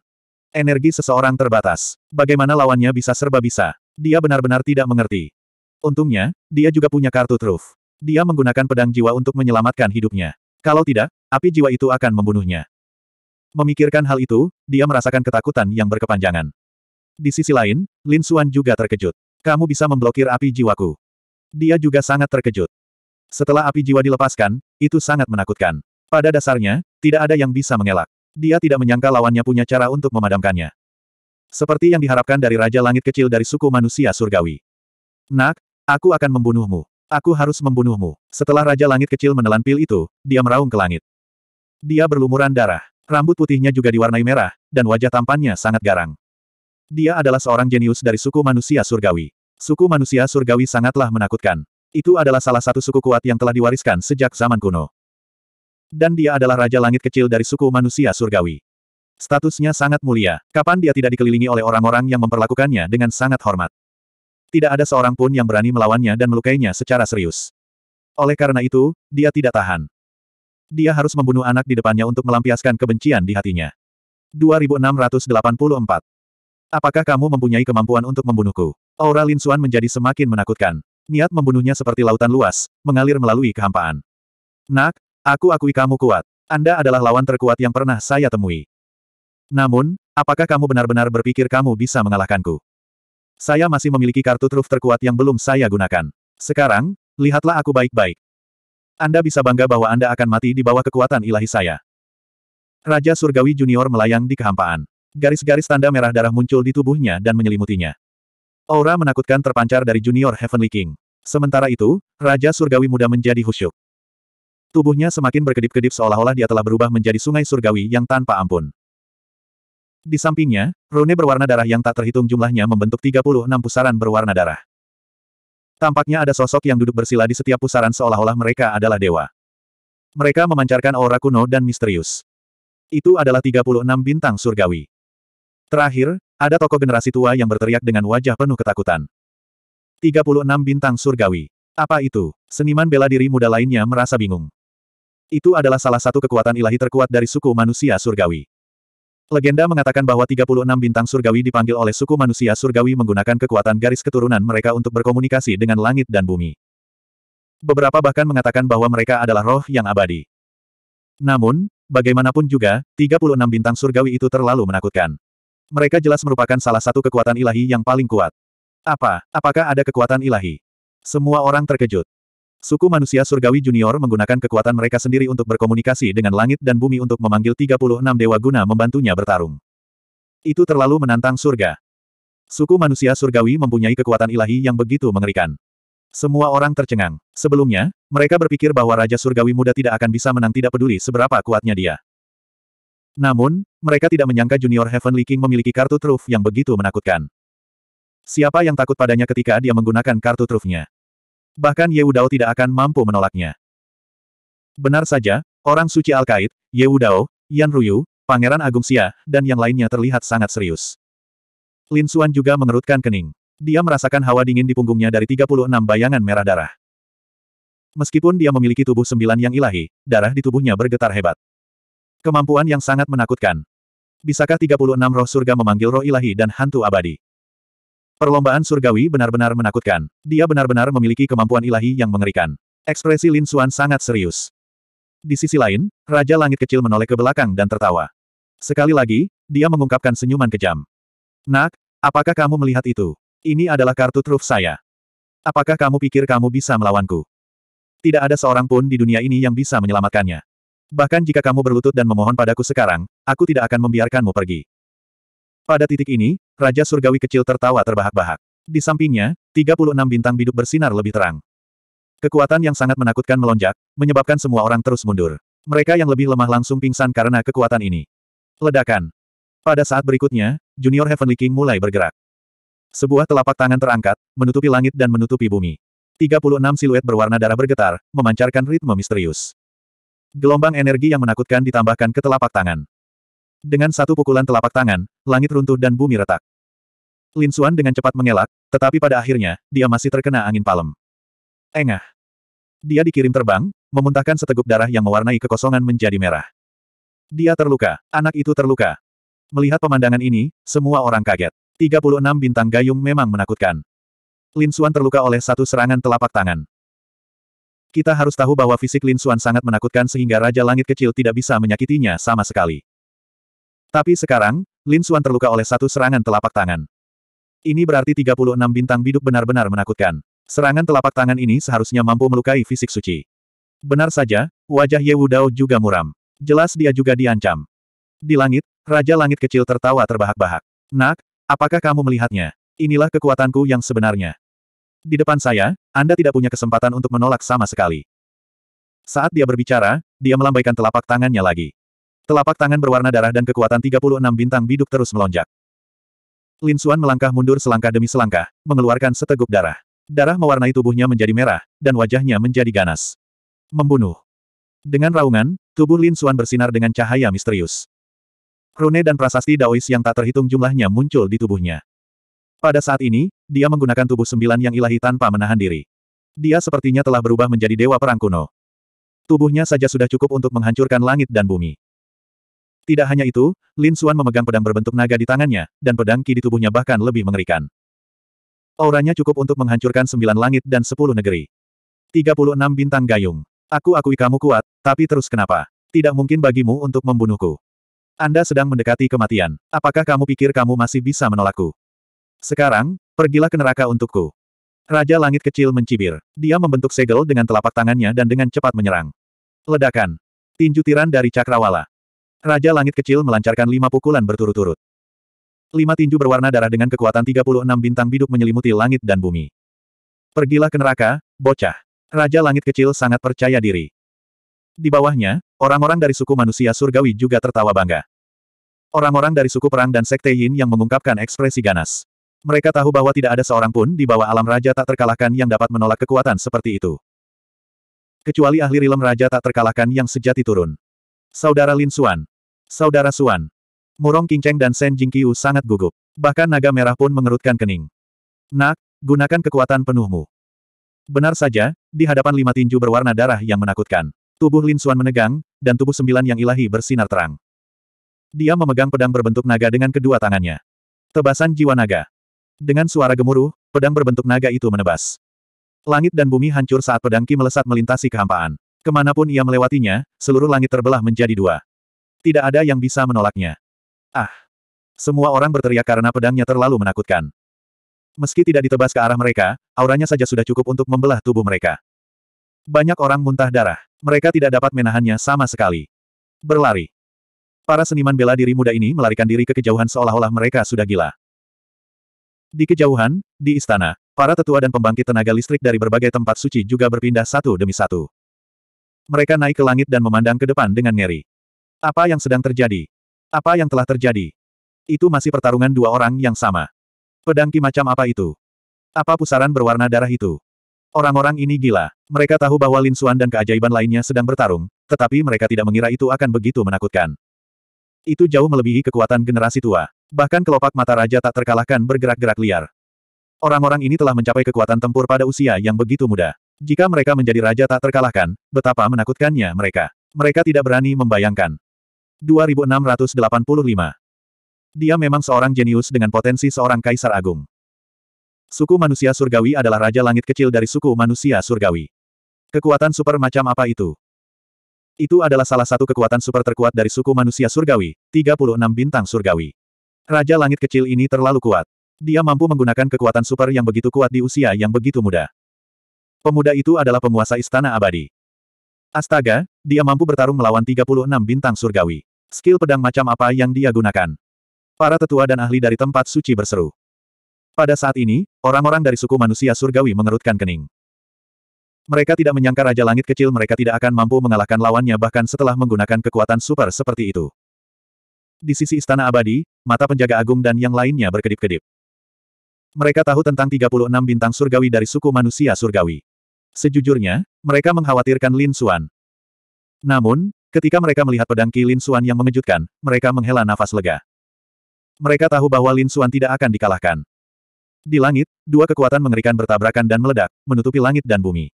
Speaker 1: Energi seseorang terbatas. Bagaimana lawannya bisa serba bisa? Dia benar-benar tidak mengerti. Untungnya, dia juga punya kartu truf. Dia menggunakan pedang jiwa untuk menyelamatkan hidupnya. Kalau tidak, api jiwa itu akan membunuhnya. Memikirkan hal itu, dia merasakan ketakutan yang berkepanjangan. Di sisi lain, Lin Xuan juga terkejut. Kamu bisa memblokir api jiwaku. Dia juga sangat terkejut. Setelah api jiwa dilepaskan, itu sangat menakutkan. Pada dasarnya, tidak ada yang bisa mengelak. Dia tidak menyangka lawannya punya cara untuk memadamkannya. Seperti yang diharapkan dari Raja Langit kecil dari suku manusia surgawi. Nak, aku akan membunuhmu. Aku harus membunuhmu. Setelah Raja Langit kecil menelan pil itu, dia meraung ke langit. Dia berlumuran darah. Rambut putihnya juga diwarnai merah, dan wajah tampannya sangat garang. Dia adalah seorang jenius dari suku manusia surgawi. Suku manusia surgawi sangatlah menakutkan. Itu adalah salah satu suku kuat yang telah diwariskan sejak zaman kuno. Dan dia adalah Raja Langit kecil dari suku manusia surgawi. Statusnya sangat mulia, kapan dia tidak dikelilingi oleh orang-orang yang memperlakukannya dengan sangat hormat. Tidak ada seorang pun yang berani melawannya dan melukainya secara serius. Oleh karena itu, dia tidak tahan. Dia harus membunuh anak di depannya untuk melampiaskan kebencian di hatinya. 2684. Apakah kamu mempunyai kemampuan untuk membunuhku? Aura Lin Xuan menjadi semakin menakutkan. Niat membunuhnya seperti lautan luas, mengalir melalui kehampaan. Nak, aku akui kamu kuat. Anda adalah lawan terkuat yang pernah saya temui. Namun, apakah kamu benar-benar berpikir kamu bisa mengalahkanku? Saya masih memiliki kartu truf terkuat yang belum saya gunakan. Sekarang, lihatlah aku baik-baik. Anda bisa bangga bahwa Anda akan mati di bawah kekuatan ilahi saya. Raja Surgawi Junior melayang di kehampaan. Garis-garis tanda merah darah muncul di tubuhnya dan menyelimutinya. Aura menakutkan terpancar dari junior Heavenly King. Sementara itu, Raja Surgawi muda menjadi husyuk. Tubuhnya semakin berkedip-kedip seolah-olah dia telah berubah menjadi sungai surgawi yang tanpa ampun. Di sampingnya, rune berwarna darah yang tak terhitung jumlahnya membentuk 36 pusaran berwarna darah. Tampaknya ada sosok yang duduk bersila di setiap pusaran seolah-olah mereka adalah dewa. Mereka memancarkan aura kuno dan misterius. Itu adalah 36 bintang surgawi. Terakhir, ada tokoh generasi tua yang berteriak dengan wajah penuh ketakutan. 36 bintang surgawi. Apa itu? Seniman bela diri muda lainnya merasa bingung. Itu adalah salah satu kekuatan ilahi terkuat dari suku manusia surgawi. Legenda mengatakan bahwa 36 bintang surgawi dipanggil oleh suku manusia surgawi menggunakan kekuatan garis keturunan mereka untuk berkomunikasi dengan langit dan bumi. Beberapa bahkan mengatakan bahwa mereka adalah roh yang abadi. Namun, bagaimanapun juga, 36 bintang surgawi itu terlalu menakutkan. Mereka jelas merupakan salah satu kekuatan ilahi yang paling kuat. Apa, apakah ada kekuatan ilahi? Semua orang terkejut. Suku manusia surgawi junior menggunakan kekuatan mereka sendiri untuk berkomunikasi dengan langit dan bumi untuk memanggil 36 dewa guna membantunya bertarung. Itu terlalu menantang surga. Suku manusia surgawi mempunyai kekuatan ilahi yang begitu mengerikan. Semua orang tercengang. Sebelumnya, mereka berpikir bahwa Raja Surgawi muda tidak akan bisa menang tidak peduli seberapa kuatnya dia. Namun, mereka tidak menyangka Junior Heavenly King memiliki kartu truf yang begitu menakutkan. Siapa yang takut padanya ketika dia menggunakan kartu trufnya? Bahkan Ye Wudao tidak akan mampu menolaknya. Benar saja, orang suci Al-Qaid, Ye Wudao, Yan Ruyu, Pangeran Agung Xia, dan yang lainnya terlihat sangat serius. Lin Xuan juga mengerutkan kening. Dia merasakan hawa dingin di punggungnya dari 36 bayangan merah darah. Meskipun dia memiliki tubuh sembilan yang ilahi, darah di tubuhnya bergetar hebat. Kemampuan yang sangat menakutkan. Bisakah 36 roh surga memanggil roh ilahi dan hantu abadi? Perlombaan surgawi benar-benar menakutkan. Dia benar-benar memiliki kemampuan ilahi yang mengerikan. Ekspresi Lin Xuan sangat serius. Di sisi lain, Raja Langit kecil menoleh ke belakang dan tertawa. Sekali lagi, dia mengungkapkan senyuman kejam. Nak, apakah kamu melihat itu? Ini adalah kartu truf saya. Apakah kamu pikir kamu bisa melawanku? Tidak ada seorang pun di dunia ini yang bisa menyelamatkannya. Bahkan jika kamu berlutut dan memohon padaku sekarang, aku tidak akan membiarkanmu pergi. Pada titik ini, Raja Surgawi kecil tertawa terbahak-bahak. Di sampingnya, 36 bintang biduk bersinar lebih terang. Kekuatan yang sangat menakutkan melonjak, menyebabkan semua orang terus mundur. Mereka yang lebih lemah langsung pingsan karena kekuatan ini. Ledakan. Pada saat berikutnya, Junior Heavenly King mulai bergerak. Sebuah telapak tangan terangkat, menutupi langit dan menutupi bumi. 36 siluet berwarna darah bergetar, memancarkan ritme misterius. Gelombang energi yang menakutkan ditambahkan ke telapak tangan. Dengan satu pukulan telapak tangan, langit runtuh dan bumi retak. Lin Xuan dengan cepat mengelak, tetapi pada akhirnya, dia masih terkena angin palem. Engah. Dia dikirim terbang, memuntahkan seteguk darah yang mewarnai kekosongan menjadi merah. Dia terluka, anak itu terluka. Melihat pemandangan ini, semua orang kaget. 36 bintang gayung memang menakutkan. Lin Xuan terluka oleh satu serangan telapak tangan. Kita harus tahu bahwa fisik Lin Xuan sangat menakutkan sehingga Raja Langit kecil tidak bisa menyakitinya sama sekali. Tapi sekarang, Lin Xuan terluka oleh satu serangan telapak tangan. Ini berarti 36 bintang biduk benar-benar menakutkan. Serangan telapak tangan ini seharusnya mampu melukai fisik suci. Benar saja, wajah Ye Wudao juga muram. Jelas dia juga diancam. Di langit, Raja Langit kecil tertawa terbahak-bahak. Nak, apakah kamu melihatnya? Inilah kekuatanku yang sebenarnya. Di depan saya, Anda tidak punya kesempatan untuk menolak sama sekali. Saat dia berbicara, dia melambaikan telapak tangannya lagi. Telapak tangan berwarna darah dan kekuatan 36 bintang biduk terus melonjak. Lin Xuan melangkah mundur selangkah demi selangkah, mengeluarkan seteguk darah. Darah mewarnai tubuhnya menjadi merah, dan wajahnya menjadi ganas. Membunuh. Dengan raungan, tubuh Lin Xuan bersinar dengan cahaya misterius. Rune dan prasasti Daois yang tak terhitung jumlahnya muncul di tubuhnya. Pada saat ini, dia menggunakan tubuh sembilan yang ilahi tanpa menahan diri. Dia sepertinya telah berubah menjadi dewa perang kuno. Tubuhnya saja sudah cukup untuk menghancurkan langit dan bumi. Tidak hanya itu, Lin Xuan memegang pedang berbentuk naga di tangannya, dan pedang ki di tubuhnya bahkan lebih mengerikan. Auranya cukup untuk menghancurkan sembilan langit dan sepuluh negeri. 36 bintang gayung. Aku akui kamu kuat, tapi terus kenapa? Tidak mungkin bagimu untuk membunuhku. Anda sedang mendekati kematian. Apakah kamu pikir kamu masih bisa menolakku? Sekarang, pergilah ke neraka untukku. Raja Langit Kecil mencibir. Dia membentuk segel dengan telapak tangannya dan dengan cepat menyerang. Ledakan. Tinju tiran dari Cakrawala. Raja Langit Kecil melancarkan lima pukulan berturut-turut. Lima tinju berwarna darah dengan kekuatan 36 bintang biduk menyelimuti langit dan bumi. Pergilah ke neraka, bocah. Raja Langit Kecil sangat percaya diri. Di bawahnya, orang-orang dari suku manusia surgawi juga tertawa bangga. Orang-orang dari suku perang dan sekte Yin yang mengungkapkan ekspresi ganas. Mereka tahu bahwa tidak ada seorang pun di bawah alam raja tak terkalahkan yang dapat menolak kekuatan seperti itu. Kecuali ahli rilem raja tak terkalahkan yang sejati turun. Saudara Lin Xuan. Saudara Xuan. Murong Cheng dan Shen Jingqiu sangat gugup. Bahkan naga merah pun mengerutkan kening. Nak, gunakan kekuatan penuhmu. Benar saja, di hadapan lima tinju berwarna darah yang menakutkan. Tubuh Lin Xuan menegang, dan tubuh sembilan yang ilahi bersinar terang. Dia memegang pedang berbentuk naga dengan kedua tangannya. Tebasan jiwa naga. Dengan suara gemuruh, pedang berbentuk naga itu menebas. Langit dan bumi hancur saat pedang Ki melesat melintasi kehampaan. Kemanapun ia melewatinya, seluruh langit terbelah menjadi dua. Tidak ada yang bisa menolaknya. Ah! Semua orang berteriak karena pedangnya terlalu menakutkan. Meski tidak ditebas ke arah mereka, auranya saja sudah cukup untuk membelah tubuh mereka. Banyak orang muntah darah. Mereka tidak dapat menahannya sama sekali. Berlari. Para seniman bela diri muda ini melarikan diri ke kejauhan seolah-olah mereka sudah gila. Di kejauhan, di istana, para tetua dan pembangkit tenaga listrik dari berbagai tempat suci juga berpindah satu demi satu. Mereka naik ke langit dan memandang ke depan dengan ngeri. Apa yang sedang terjadi? Apa yang telah terjadi? Itu masih pertarungan dua orang yang sama. Pedang ki macam apa itu? Apa pusaran berwarna darah itu? Orang-orang ini gila. Mereka tahu bahwa Lin Xuan dan keajaiban lainnya sedang bertarung, tetapi mereka tidak mengira itu akan begitu menakutkan. Itu jauh melebihi kekuatan generasi tua. Bahkan kelopak mata raja tak terkalahkan bergerak-gerak liar. Orang-orang ini telah mencapai kekuatan tempur pada usia yang begitu muda. Jika mereka menjadi raja tak terkalahkan, betapa menakutkannya mereka. Mereka tidak berani membayangkan. 2685 Dia memang seorang jenius dengan potensi seorang kaisar agung. Suku manusia surgawi adalah raja langit kecil dari suku manusia surgawi. Kekuatan super macam apa itu? Itu adalah salah satu kekuatan super terkuat dari suku manusia surgawi, 36 bintang surgawi. Raja langit kecil ini terlalu kuat. Dia mampu menggunakan kekuatan super yang begitu kuat di usia yang begitu muda. Pemuda itu adalah penguasa istana abadi. Astaga, dia mampu bertarung melawan 36 bintang surgawi. Skill pedang macam apa yang dia gunakan? Para tetua dan ahli dari tempat suci berseru. Pada saat ini, orang-orang dari suku manusia surgawi mengerutkan kening. Mereka tidak menyangka Raja Langit kecil mereka tidak akan mampu mengalahkan lawannya bahkan setelah menggunakan kekuatan super seperti itu. Di sisi Istana Abadi, mata penjaga agung dan yang lainnya berkedip-kedip. Mereka tahu tentang 36 bintang surgawi dari suku manusia surgawi. Sejujurnya, mereka mengkhawatirkan Lin Xuan. Namun, ketika mereka melihat pedang Ki Lin Xuan yang mengejutkan, mereka menghela nafas lega. Mereka tahu bahwa Lin Xuan tidak akan dikalahkan. Di langit, dua kekuatan mengerikan bertabrakan dan meledak, menutupi langit dan bumi.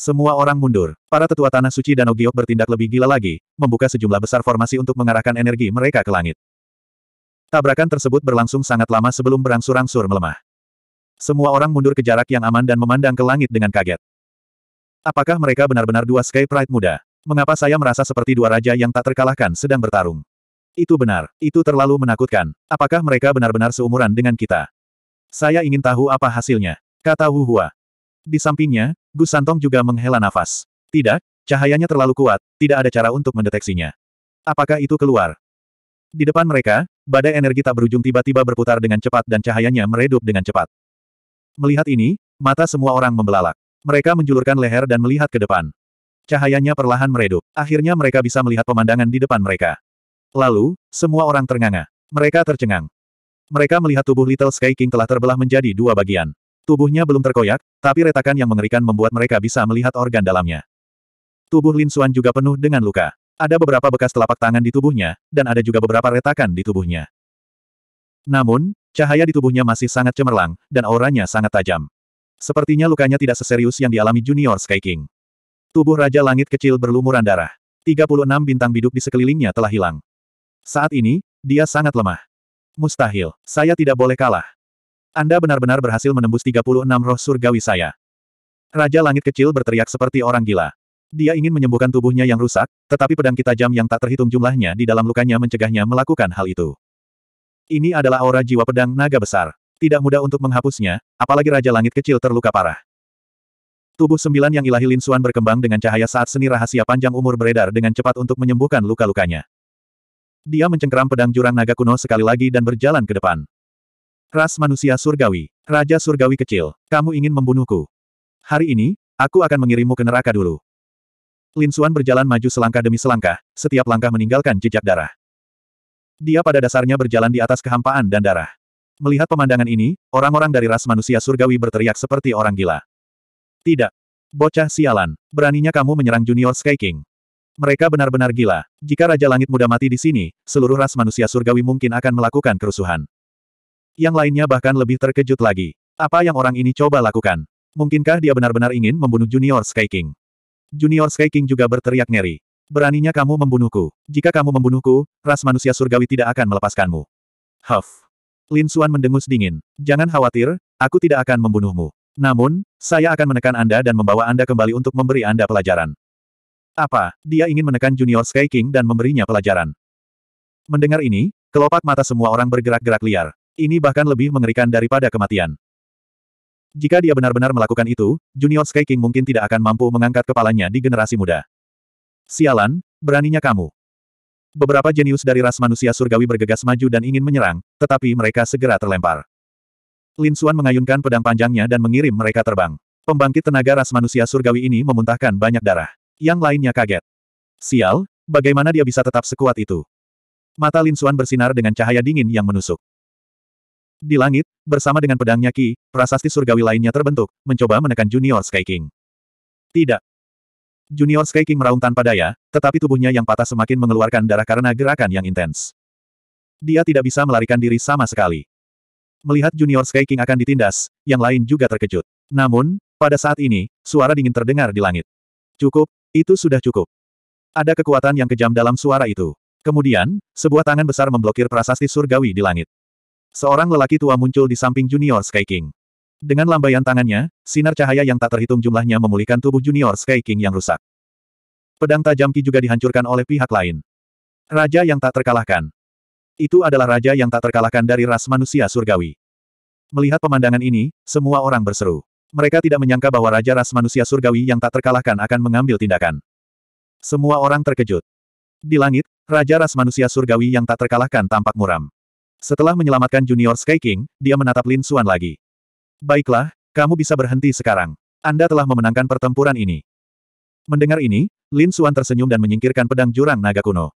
Speaker 1: Semua orang mundur. Para tetua Tanah Suci dan Ogiok bertindak lebih gila lagi, membuka sejumlah besar formasi untuk mengarahkan energi mereka ke langit. Tabrakan tersebut berlangsung sangat lama sebelum berangsur-angsur melemah. Semua orang mundur ke jarak yang aman dan memandang ke langit dengan kaget. Apakah mereka benar-benar dua Sky Pride muda? Mengapa saya merasa seperti dua raja yang tak terkalahkan sedang bertarung? Itu benar, itu terlalu menakutkan. Apakah mereka benar-benar seumuran dengan kita? Saya ingin tahu apa hasilnya. Kata Hua. Di sampingnya, Gus Santong juga menghela nafas. Tidak, cahayanya terlalu kuat, tidak ada cara untuk mendeteksinya. Apakah itu keluar? Di depan mereka, badai energi tak berujung tiba-tiba berputar dengan cepat dan cahayanya meredup dengan cepat. Melihat ini, mata semua orang membelalak. Mereka menjulurkan leher dan melihat ke depan. Cahayanya perlahan meredup. Akhirnya mereka bisa melihat pemandangan di depan mereka. Lalu, semua orang ternganga. Mereka tercengang. Mereka melihat tubuh Little Sky King telah terbelah menjadi dua bagian. Tubuhnya belum terkoyak, tapi retakan yang mengerikan membuat mereka bisa melihat organ dalamnya. Tubuh Lin Xuan juga penuh dengan luka. Ada beberapa bekas telapak tangan di tubuhnya, dan ada juga beberapa retakan di tubuhnya. Namun, cahaya di tubuhnya masih sangat cemerlang, dan auranya sangat tajam. Sepertinya lukanya tidak seserius yang dialami junior Sky King. Tubuh Raja Langit kecil berlumuran darah. 36 bintang biduk di sekelilingnya telah hilang. Saat ini, dia sangat lemah. Mustahil, saya tidak boleh kalah. Anda benar-benar berhasil menembus 36 roh surgawi saya. Raja Langit Kecil berteriak seperti orang gila. Dia ingin menyembuhkan tubuhnya yang rusak, tetapi pedang kita jam yang tak terhitung jumlahnya di dalam lukanya mencegahnya melakukan hal itu. Ini adalah aura jiwa pedang naga besar. Tidak mudah untuk menghapusnya, apalagi Raja Langit Kecil terluka parah. Tubuh sembilan yang ilahi Lin Xuan berkembang dengan cahaya saat seni rahasia panjang umur beredar dengan cepat untuk menyembuhkan luka-lukanya. Dia mencengkeram pedang jurang naga kuno sekali lagi dan berjalan ke depan. Ras manusia surgawi. Raja surgawi kecil. Kamu ingin membunuhku. Hari ini, aku akan mengirimmu ke neraka dulu. Lin Xuan berjalan maju selangkah demi selangkah, setiap langkah meninggalkan jejak darah. Dia pada dasarnya berjalan di atas kehampaan dan darah. Melihat pemandangan ini, orang-orang dari ras manusia surgawi berteriak seperti orang gila. Tidak. Bocah sialan. Beraninya kamu menyerang junior Sky King. Mereka benar-benar gila. Jika Raja Langit Muda mati di sini, seluruh ras manusia surgawi mungkin akan melakukan kerusuhan. Yang lainnya bahkan lebih terkejut lagi. Apa yang orang ini coba lakukan? Mungkinkah dia benar-benar ingin membunuh Junior Sky King? Junior Sky King juga berteriak ngeri. Beraninya kamu membunuhku. Jika kamu membunuhku, ras manusia surgawi tidak akan melepaskanmu. Huff. Lin Suan mendengus dingin. Jangan khawatir, aku tidak akan membunuhmu. Namun, saya akan menekan Anda dan membawa Anda kembali untuk memberi Anda pelajaran. Apa, dia ingin menekan Junior Sky King dan memberinya pelajaran. Mendengar ini, kelopak mata semua orang bergerak-gerak liar. Ini bahkan lebih mengerikan daripada kematian. Jika dia benar-benar melakukan itu, Junior Sky King mungkin tidak akan mampu mengangkat kepalanya di generasi muda. Sialan, beraninya kamu. Beberapa jenius dari ras manusia surgawi bergegas maju dan ingin menyerang, tetapi mereka segera terlempar. Lin Xuan mengayunkan pedang panjangnya dan mengirim mereka terbang. Pembangkit tenaga ras manusia surgawi ini memuntahkan banyak darah. Yang lainnya kaget. Sial, bagaimana dia bisa tetap sekuat itu? Mata Lin Xuan bersinar dengan cahaya dingin yang menusuk. Di langit, bersama dengan pedangnya Ki, prasasti surgawi lainnya terbentuk, mencoba menekan Junior Sky King. Tidak. Junior Sky King meraung tanpa daya, tetapi tubuhnya yang patah semakin mengeluarkan darah karena gerakan yang intens. Dia tidak bisa melarikan diri sama sekali. Melihat Junior Sky King akan ditindas, yang lain juga terkejut. Namun, pada saat ini, suara dingin terdengar di langit. Cukup, itu sudah cukup. Ada kekuatan yang kejam dalam suara itu. Kemudian, sebuah tangan besar memblokir prasasti surgawi di langit. Seorang lelaki tua muncul di samping Junior Sky King. Dengan lambaian tangannya, sinar cahaya yang tak terhitung jumlahnya memulihkan tubuh Junior Sky King yang rusak. Pedang tajam Ki juga dihancurkan oleh pihak lain. Raja yang tak terkalahkan. Itu adalah raja yang tak terkalahkan dari ras manusia surgawi. Melihat pemandangan ini, semua orang berseru. Mereka tidak menyangka bahwa raja ras manusia surgawi yang tak terkalahkan akan mengambil tindakan. Semua orang terkejut. Di langit, raja ras manusia surgawi yang tak terkalahkan tampak muram. Setelah menyelamatkan junior Sky King, dia menatap Lin Suan lagi. Baiklah, kamu bisa berhenti sekarang. Anda telah memenangkan pertempuran ini. Mendengar ini, Lin Suan tersenyum dan menyingkirkan pedang jurang naga kuno.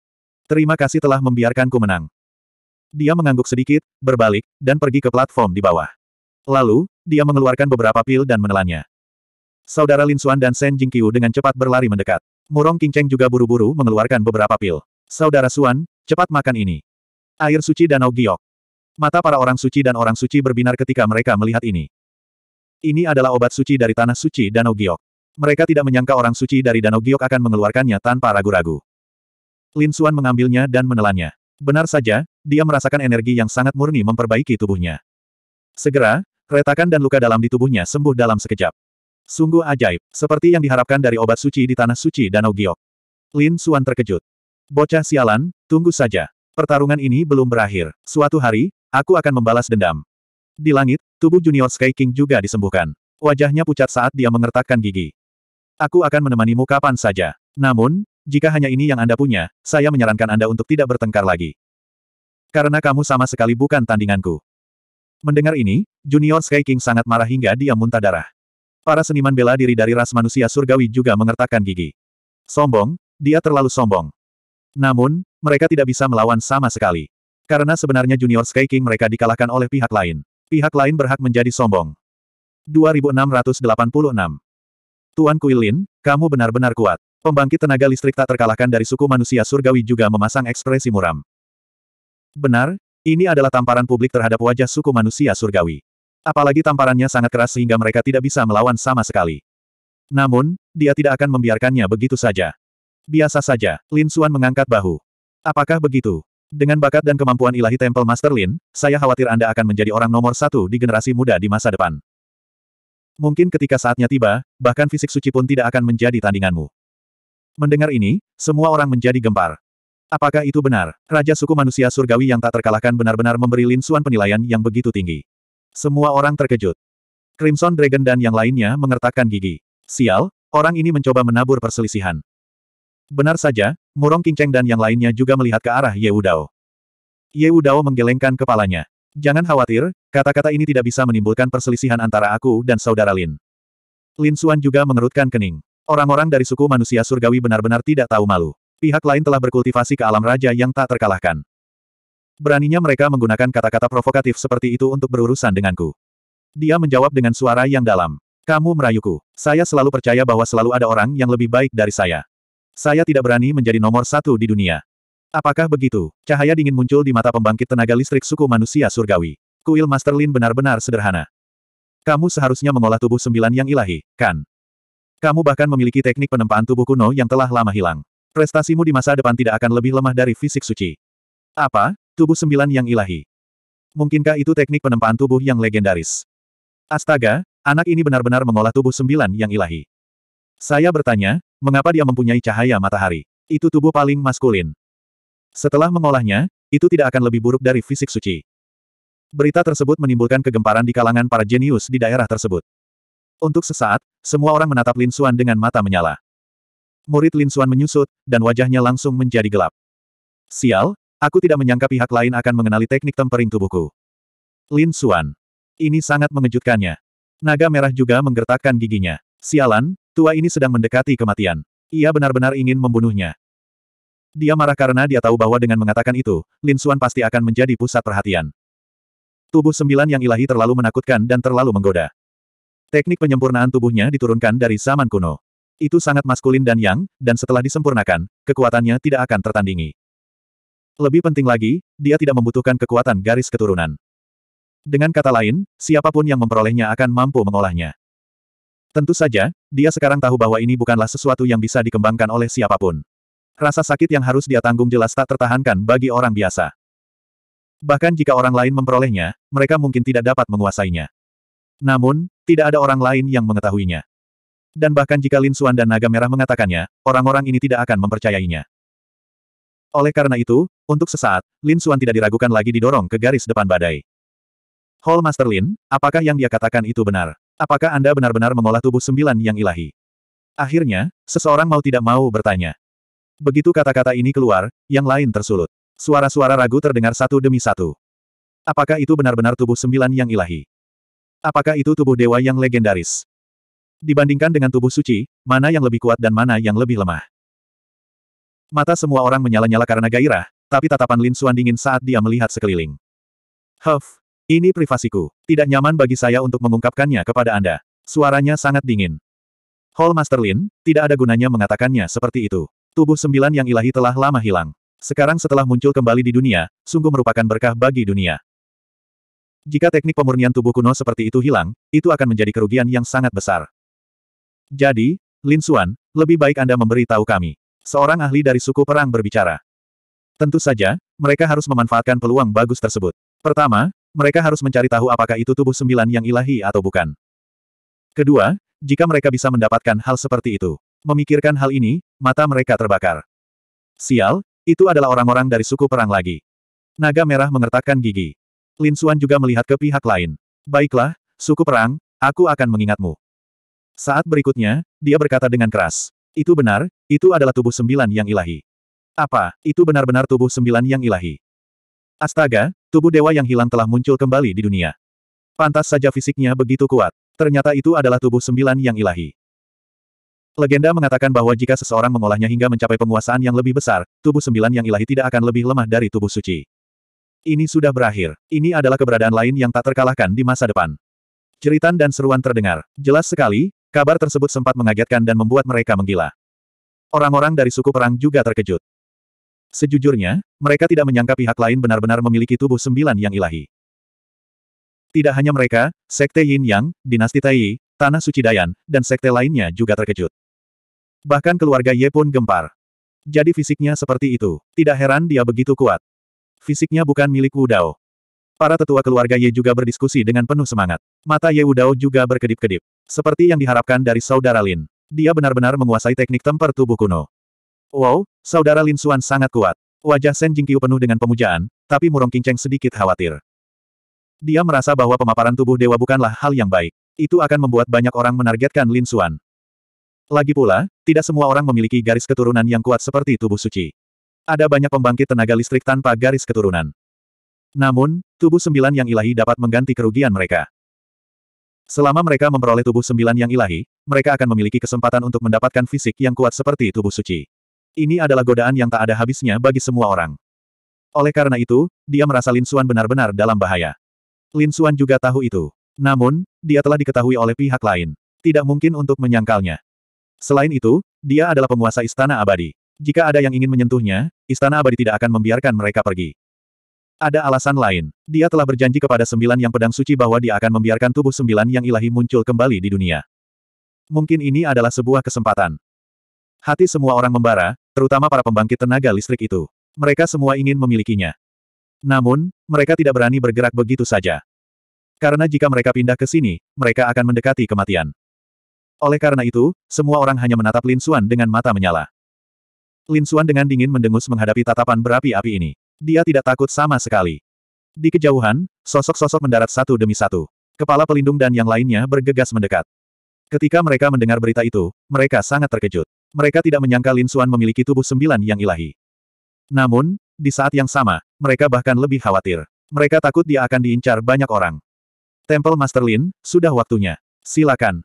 Speaker 1: Terima kasih telah membiarkanku menang. Dia mengangguk sedikit, berbalik, dan pergi ke platform di bawah. Lalu, dia mengeluarkan beberapa pil dan menelannya. Saudara Lin Suan dan Shen Jingqiu dengan cepat berlari mendekat. Murong Qingcheng juga buru-buru mengeluarkan beberapa pil. Saudara Suan, cepat makan ini. Air suci Danau Giok. Mata para orang suci dan orang suci berbinar ketika mereka melihat ini. Ini adalah obat suci dari tanah suci Danau Giok. Mereka tidak menyangka orang suci dari Danau Giok akan mengeluarkannya tanpa ragu-ragu. Lin Xuan mengambilnya dan menelannya. Benar saja, dia merasakan energi yang sangat murni memperbaiki tubuhnya. Segera, retakan dan luka dalam di tubuhnya sembuh dalam sekejap. Sungguh ajaib, seperti yang diharapkan dari obat suci di tanah suci Danau Giok. Lin Xuan terkejut. Bocah sialan, tunggu saja. Pertarungan ini belum berakhir. Suatu hari, aku akan membalas dendam. Di langit, tubuh junior Sky King juga disembuhkan. Wajahnya pucat saat dia mengertakkan gigi. Aku akan menemanimu kapan saja. Namun, jika hanya ini yang Anda punya, saya menyarankan Anda untuk tidak bertengkar lagi. Karena kamu sama sekali bukan tandinganku. Mendengar ini, junior Sky King sangat marah hingga dia muntah darah. Para seniman bela diri dari ras manusia surgawi juga mengertakkan gigi. Sombong, dia terlalu sombong. Namun, mereka tidak bisa melawan sama sekali. Karena sebenarnya Junior Sky King mereka dikalahkan oleh pihak lain. Pihak lain berhak menjadi sombong. 2686 Tuan Kuilin, kamu benar-benar kuat. Pembangkit tenaga listrik tak terkalahkan dari suku manusia surgawi juga memasang ekspresi muram. Benar, ini adalah tamparan publik terhadap wajah suku manusia surgawi. Apalagi tamparannya sangat keras sehingga mereka tidak bisa melawan sama sekali. Namun, dia tidak akan membiarkannya begitu saja. Biasa saja, Lin Suan mengangkat bahu. Apakah begitu? Dengan bakat dan kemampuan ilahi Temple Master Lin, saya khawatir Anda akan menjadi orang nomor satu di generasi muda di masa depan. Mungkin ketika saatnya tiba, bahkan fisik suci pun tidak akan menjadi tandinganmu. Mendengar ini, semua orang menjadi gempar. Apakah itu benar? Raja suku manusia surgawi yang tak terkalahkan benar-benar memberi Lin Xuan penilaian yang begitu tinggi. Semua orang terkejut. Crimson Dragon dan yang lainnya mengertakkan gigi. Sial, orang ini mencoba menabur perselisihan. Benar saja, Murong Qingcheng dan yang lainnya juga melihat ke arah Ye Wudao. Ye Wudao menggelengkan kepalanya. Jangan khawatir, kata-kata ini tidak bisa menimbulkan perselisihan antara aku dan saudara Lin. Lin Xuan juga mengerutkan kening. Orang-orang dari suku manusia surgawi benar-benar tidak tahu malu. Pihak lain telah berkultivasi ke alam raja yang tak terkalahkan. Beraninya mereka menggunakan kata-kata provokatif seperti itu untuk berurusan denganku. Dia menjawab dengan suara yang dalam. Kamu merayuku. Saya selalu percaya bahwa selalu ada orang yang lebih baik dari saya. Saya tidak berani menjadi nomor satu di dunia. Apakah begitu? Cahaya dingin muncul di mata pembangkit tenaga listrik suku manusia surgawi. Kuil Master Lin benar-benar sederhana. Kamu seharusnya mengolah tubuh sembilan yang ilahi, kan? Kamu bahkan memiliki teknik penempaan tubuh kuno yang telah lama hilang. Prestasimu di masa depan tidak akan lebih lemah dari fisik suci. Apa? Tubuh sembilan yang ilahi. Mungkinkah itu teknik penempaan tubuh yang legendaris? Astaga, anak ini benar-benar mengolah tubuh sembilan yang ilahi. Saya bertanya, Mengapa dia mempunyai cahaya matahari? Itu tubuh paling maskulin. Setelah mengolahnya, itu tidak akan lebih buruk dari fisik suci. Berita tersebut menimbulkan kegemparan di kalangan para jenius di daerah tersebut. Untuk sesaat, semua orang menatap Lin Suan dengan mata menyala. Murid Lin Suan menyusut, dan wajahnya langsung menjadi gelap. Sial, aku tidak menyangka pihak lain akan mengenali teknik tempering tubuhku. Lin Suan, Ini sangat mengejutkannya. Naga merah juga menggertakkan giginya. Sialan, Tua ini sedang mendekati kematian. Ia benar-benar ingin membunuhnya. Dia marah karena dia tahu bahwa dengan mengatakan itu, Lin Xuan pasti akan menjadi pusat perhatian. Tubuh sembilan yang ilahi terlalu menakutkan dan terlalu menggoda. Teknik penyempurnaan tubuhnya diturunkan dari zaman kuno. Itu sangat maskulin dan yang, dan setelah disempurnakan, kekuatannya tidak akan tertandingi. Lebih penting lagi, dia tidak membutuhkan kekuatan garis keturunan. Dengan kata lain, siapapun yang memperolehnya akan mampu mengolahnya. Tentu saja, dia sekarang tahu bahwa ini bukanlah sesuatu yang bisa dikembangkan oleh siapapun. Rasa sakit yang harus dia tanggung jelas tak tertahankan bagi orang biasa. Bahkan jika orang lain memperolehnya, mereka mungkin tidak dapat menguasainya. Namun, tidak ada orang lain yang mengetahuinya. Dan bahkan jika Lin Xuan dan Naga Merah mengatakannya, orang-orang ini tidak akan mempercayainya. Oleh karena itu, untuk sesaat, Lin Xuan tidak diragukan lagi didorong ke garis depan badai. Hall Master Lin, apakah yang dia katakan itu benar? apakah Anda benar-benar mengolah tubuh sembilan yang ilahi? Akhirnya, seseorang mau tidak mau bertanya. Begitu kata-kata ini keluar, yang lain tersulut. Suara-suara ragu terdengar satu demi satu. Apakah itu benar-benar tubuh sembilan yang ilahi? Apakah itu tubuh dewa yang legendaris? Dibandingkan dengan tubuh suci, mana yang lebih kuat dan mana yang lebih lemah? Mata semua orang menyala-nyala karena gairah, tapi tatapan Lin Suan dingin saat dia melihat sekeliling. Huff, ini privasiku. Tidak nyaman bagi saya untuk mengungkapkannya kepada Anda. Suaranya sangat dingin. Hall Master Lin, tidak ada gunanya mengatakannya seperti itu. Tubuh sembilan yang ilahi telah lama hilang. Sekarang setelah muncul kembali di dunia, sungguh merupakan berkah bagi dunia. Jika teknik pemurnian tubuh kuno seperti itu hilang, itu akan menjadi kerugian yang sangat besar. Jadi, Lin Xuan, lebih baik Anda memberi tahu kami. Seorang ahli dari suku perang berbicara. Tentu saja, mereka harus memanfaatkan peluang bagus tersebut. Pertama, mereka harus mencari tahu apakah itu tubuh sembilan yang ilahi atau bukan. Kedua, jika mereka bisa mendapatkan hal seperti itu. Memikirkan hal ini, mata mereka terbakar. Sial, itu adalah orang-orang dari suku perang lagi. Naga merah mengertakkan gigi. Lin Suan juga melihat ke pihak lain. Baiklah, suku perang, aku akan mengingatmu. Saat berikutnya, dia berkata dengan keras. Itu benar, itu adalah tubuh sembilan yang ilahi. Apa, itu benar-benar tubuh sembilan yang ilahi? Astaga, tubuh dewa yang hilang telah muncul kembali di dunia. Pantas saja fisiknya begitu kuat. Ternyata itu adalah tubuh sembilan yang ilahi. Legenda mengatakan bahwa jika seseorang mengolahnya hingga mencapai penguasaan yang lebih besar, tubuh sembilan yang ilahi tidak akan lebih lemah dari tubuh suci. Ini sudah berakhir. Ini adalah keberadaan lain yang tak terkalahkan di masa depan. Ceritan dan seruan terdengar. Jelas sekali, kabar tersebut sempat mengagetkan dan membuat mereka menggila. Orang-orang dari suku perang juga terkejut. Sejujurnya, mereka tidak menyangka pihak lain benar-benar memiliki tubuh sembilan yang ilahi. Tidak hanya mereka, Sekte Yin Yang, Dinasti Taiyi, Tanah Suci Dayan, dan Sekte lainnya juga terkejut. Bahkan keluarga Ye pun gempar. Jadi fisiknya seperti itu. Tidak heran dia begitu kuat. Fisiknya bukan milik Wu Dao. Para tetua keluarga Ye juga berdiskusi dengan penuh semangat. Mata Ye Wu Dao juga berkedip-kedip. Seperti yang diharapkan dari saudara Lin. Dia benar-benar menguasai teknik temper tubuh kuno. Wow, saudara Lin Xuan sangat kuat. Wajah Shen Jingqiu penuh dengan pemujaan, tapi Murong Qingcheng sedikit khawatir. Dia merasa bahwa pemaparan tubuh dewa bukanlah hal yang baik. Itu akan membuat banyak orang menargetkan Lin Xuan. Lagi pula, tidak semua orang memiliki garis keturunan yang kuat seperti tubuh suci. Ada banyak pembangkit tenaga listrik tanpa garis keturunan. Namun, tubuh sembilan yang ilahi dapat mengganti kerugian mereka. Selama mereka memperoleh tubuh sembilan yang ilahi, mereka akan memiliki kesempatan untuk mendapatkan fisik yang kuat seperti tubuh suci. Ini adalah godaan yang tak ada habisnya bagi semua orang. Oleh karena itu, dia merasa Lin Xuan benar-benar dalam bahaya. Lin Xuan juga tahu itu. Namun, dia telah diketahui oleh pihak lain. Tidak mungkin untuk menyangkalnya. Selain itu, dia adalah penguasa Istana Abadi. Jika ada yang ingin menyentuhnya, Istana Abadi tidak akan membiarkan mereka pergi. Ada alasan lain. Dia telah berjanji kepada sembilan yang pedang suci bahwa dia akan membiarkan tubuh sembilan yang ilahi muncul kembali di dunia. Mungkin ini adalah sebuah kesempatan. Hati semua orang membara, terutama para pembangkit tenaga listrik itu. Mereka semua ingin memilikinya. Namun, mereka tidak berani bergerak begitu saja. Karena jika mereka pindah ke sini, mereka akan mendekati kematian. Oleh karena itu, semua orang hanya menatap Lin Xuan dengan mata menyala. Lin Xuan dengan dingin mendengus menghadapi tatapan berapi-api ini. Dia tidak takut sama sekali. Di kejauhan, sosok-sosok mendarat satu demi satu. Kepala pelindung dan yang lainnya bergegas mendekat. Ketika mereka mendengar berita itu, mereka sangat terkejut. Mereka tidak menyangka Lin Xuan memiliki tubuh sembilan yang ilahi. Namun, di saat yang sama, mereka bahkan lebih khawatir. Mereka takut dia akan diincar banyak orang. Temple Master Lin, sudah waktunya. Silakan.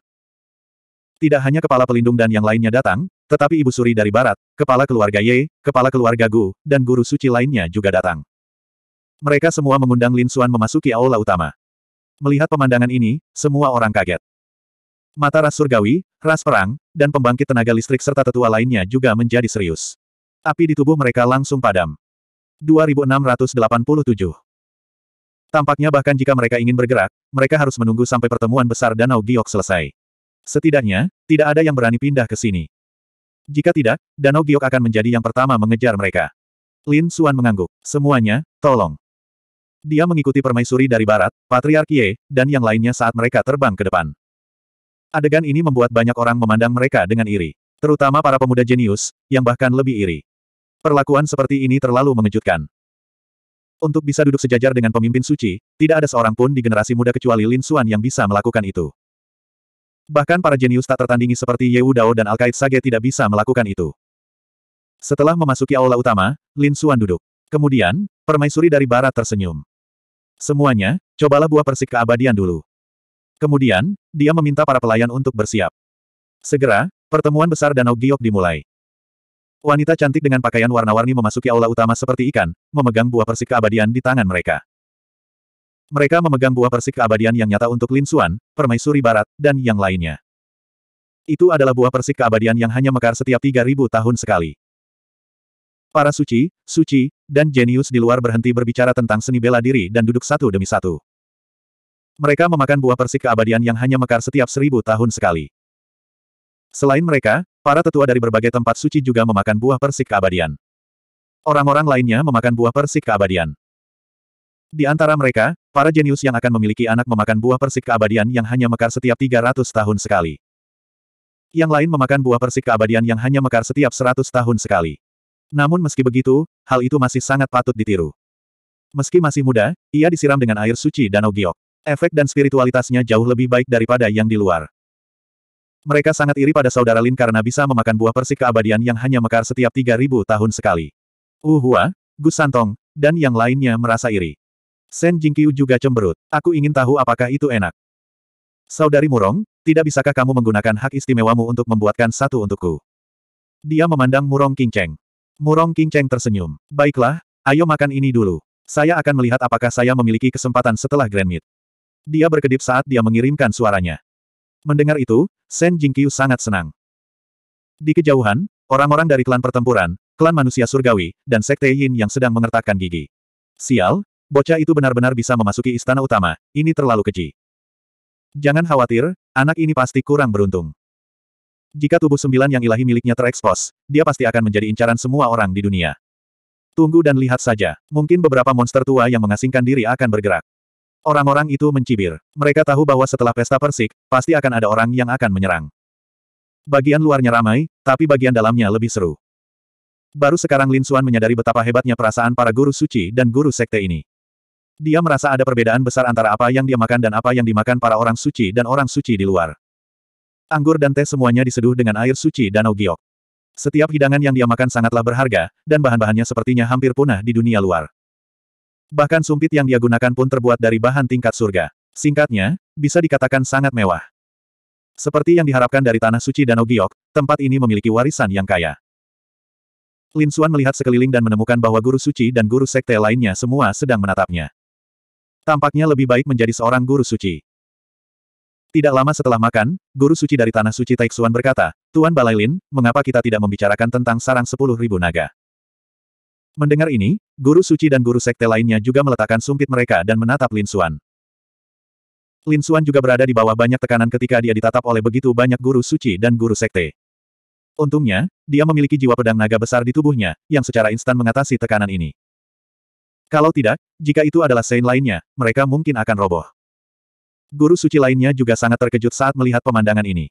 Speaker 1: Tidak hanya kepala pelindung dan yang lainnya datang, tetapi ibu suri dari barat, kepala keluarga Ye, kepala keluarga Gu, dan guru suci lainnya juga datang. Mereka semua mengundang Lin Xuan memasuki aula utama. Melihat pemandangan ini, semua orang kaget. Mata ras surgawi, ras perang, dan pembangkit tenaga listrik serta tetua lainnya juga menjadi serius. Api di tubuh mereka langsung padam. 2687 Tampaknya bahkan jika mereka ingin bergerak, mereka harus menunggu sampai pertemuan besar Danau Giok selesai. Setidaknya, tidak ada yang berani pindah ke sini. Jika tidak, Danau Giok akan menjadi yang pertama mengejar mereka. Lin Suan mengangguk. Semuanya, tolong. Dia mengikuti permaisuri dari barat, Patriark Ye, dan yang lainnya saat mereka terbang ke depan. Adegan ini membuat banyak orang memandang mereka dengan iri. Terutama para pemuda jenius, yang bahkan lebih iri. Perlakuan seperti ini terlalu mengejutkan. Untuk bisa duduk sejajar dengan pemimpin suci, tidak ada seorang pun di generasi muda kecuali Lin Xuan yang bisa melakukan itu. Bahkan para jenius tak tertandingi seperti Ye Wu Dao dan Alkait Sage tidak bisa melakukan itu. Setelah memasuki aula utama, Lin Xuan duduk. Kemudian, permaisuri dari barat tersenyum. Semuanya, cobalah buah persik keabadian dulu. Kemudian, dia meminta para pelayan untuk bersiap. Segera, pertemuan besar Danau Giok dimulai. Wanita cantik dengan pakaian warna-warni memasuki aula utama seperti ikan, memegang buah persik keabadian di tangan mereka. Mereka memegang buah persik keabadian yang nyata untuk Lin Suan, Permaisuri Barat, dan yang lainnya. Itu adalah buah persik keabadian yang hanya mekar setiap 3.000 tahun sekali. Para suci, suci, dan jenius di luar berhenti berbicara tentang seni bela diri dan duduk satu demi satu. Mereka memakan buah persik keabadian yang hanya mekar setiap seribu tahun sekali. Selain mereka, para tetua dari berbagai tempat suci juga memakan buah persik keabadian. Orang-orang lainnya memakan buah persik keabadian. Di antara mereka, para jenius yang akan memiliki anak memakan buah persik keabadian yang hanya mekar setiap 300 tahun sekali. Yang lain memakan buah persik keabadian yang hanya mekar setiap 100 tahun sekali. Namun meski begitu, hal itu masih sangat patut ditiru. Meski masih muda, ia disiram dengan air suci Danau Giok. Efek dan spiritualitasnya jauh lebih baik daripada yang di luar. Mereka sangat iri pada saudara Lin karena bisa memakan buah persik keabadian yang hanya mekar setiap 3.000 tahun sekali. Uhua, uh, Gus Santong, dan yang lainnya merasa iri. Sen Jingqiu juga cemberut. Aku ingin tahu apakah itu enak. Saudari Murong, tidak bisakah kamu menggunakan hak istimewamu untuk membuatkan satu untukku? Dia memandang Murong Kingceng. Murong Kingceng tersenyum. Baiklah, ayo makan ini dulu. Saya akan melihat apakah saya memiliki kesempatan setelah Grand Meet. Dia berkedip saat dia mengirimkan suaranya. Mendengar itu, Shen Jingqiu sangat senang. Di kejauhan, orang-orang dari klan pertempuran, klan manusia surgawi, dan sekte Yin yang sedang mengertakkan gigi. Sial, bocah itu benar-benar bisa memasuki istana utama, ini terlalu keji. Jangan khawatir, anak ini pasti kurang beruntung. Jika tubuh sembilan yang ilahi miliknya terekspos, dia pasti akan menjadi incaran semua orang di dunia. Tunggu dan lihat saja, mungkin beberapa monster tua yang mengasingkan diri akan bergerak. Orang-orang itu mencibir. Mereka tahu bahwa setelah pesta Persik, pasti akan ada orang yang akan menyerang. Bagian luarnya ramai, tapi bagian dalamnya lebih seru. Baru sekarang Lin Xuan menyadari betapa hebatnya perasaan para guru suci dan guru sekte ini. Dia merasa ada perbedaan besar antara apa yang dia makan dan apa yang dimakan para orang suci dan orang suci di luar. Anggur dan teh semuanya diseduh dengan air suci danau giok. Setiap hidangan yang dia makan sangatlah berharga, dan bahan-bahannya sepertinya hampir punah di dunia luar. Bahkan sumpit yang dia gunakan pun terbuat dari bahan tingkat surga. Singkatnya, bisa dikatakan sangat mewah. Seperti yang diharapkan dari tanah suci Danau Giok, tempat ini memiliki warisan yang kaya. Lin Xuan melihat sekeliling dan menemukan bahwa guru suci dan guru sekte lainnya semua sedang menatapnya. Tampaknya lebih baik menjadi seorang guru suci. Tidak lama setelah makan, guru suci dari tanah suci Taik Suan berkata, Tuan Balai Lin, mengapa kita tidak membicarakan tentang sarang sepuluh ribu naga? Mendengar ini, Guru suci dan guru sekte lainnya juga meletakkan sumpit mereka dan menatap Lin Xuan. Lin Xuan juga berada di bawah banyak tekanan ketika dia ditatap oleh begitu banyak guru suci dan guru sekte. Untungnya, dia memiliki jiwa pedang naga besar di tubuhnya, yang secara instan mengatasi tekanan ini. Kalau tidak, jika itu adalah Saint lainnya, mereka mungkin akan roboh. Guru suci lainnya juga sangat terkejut saat melihat pemandangan ini.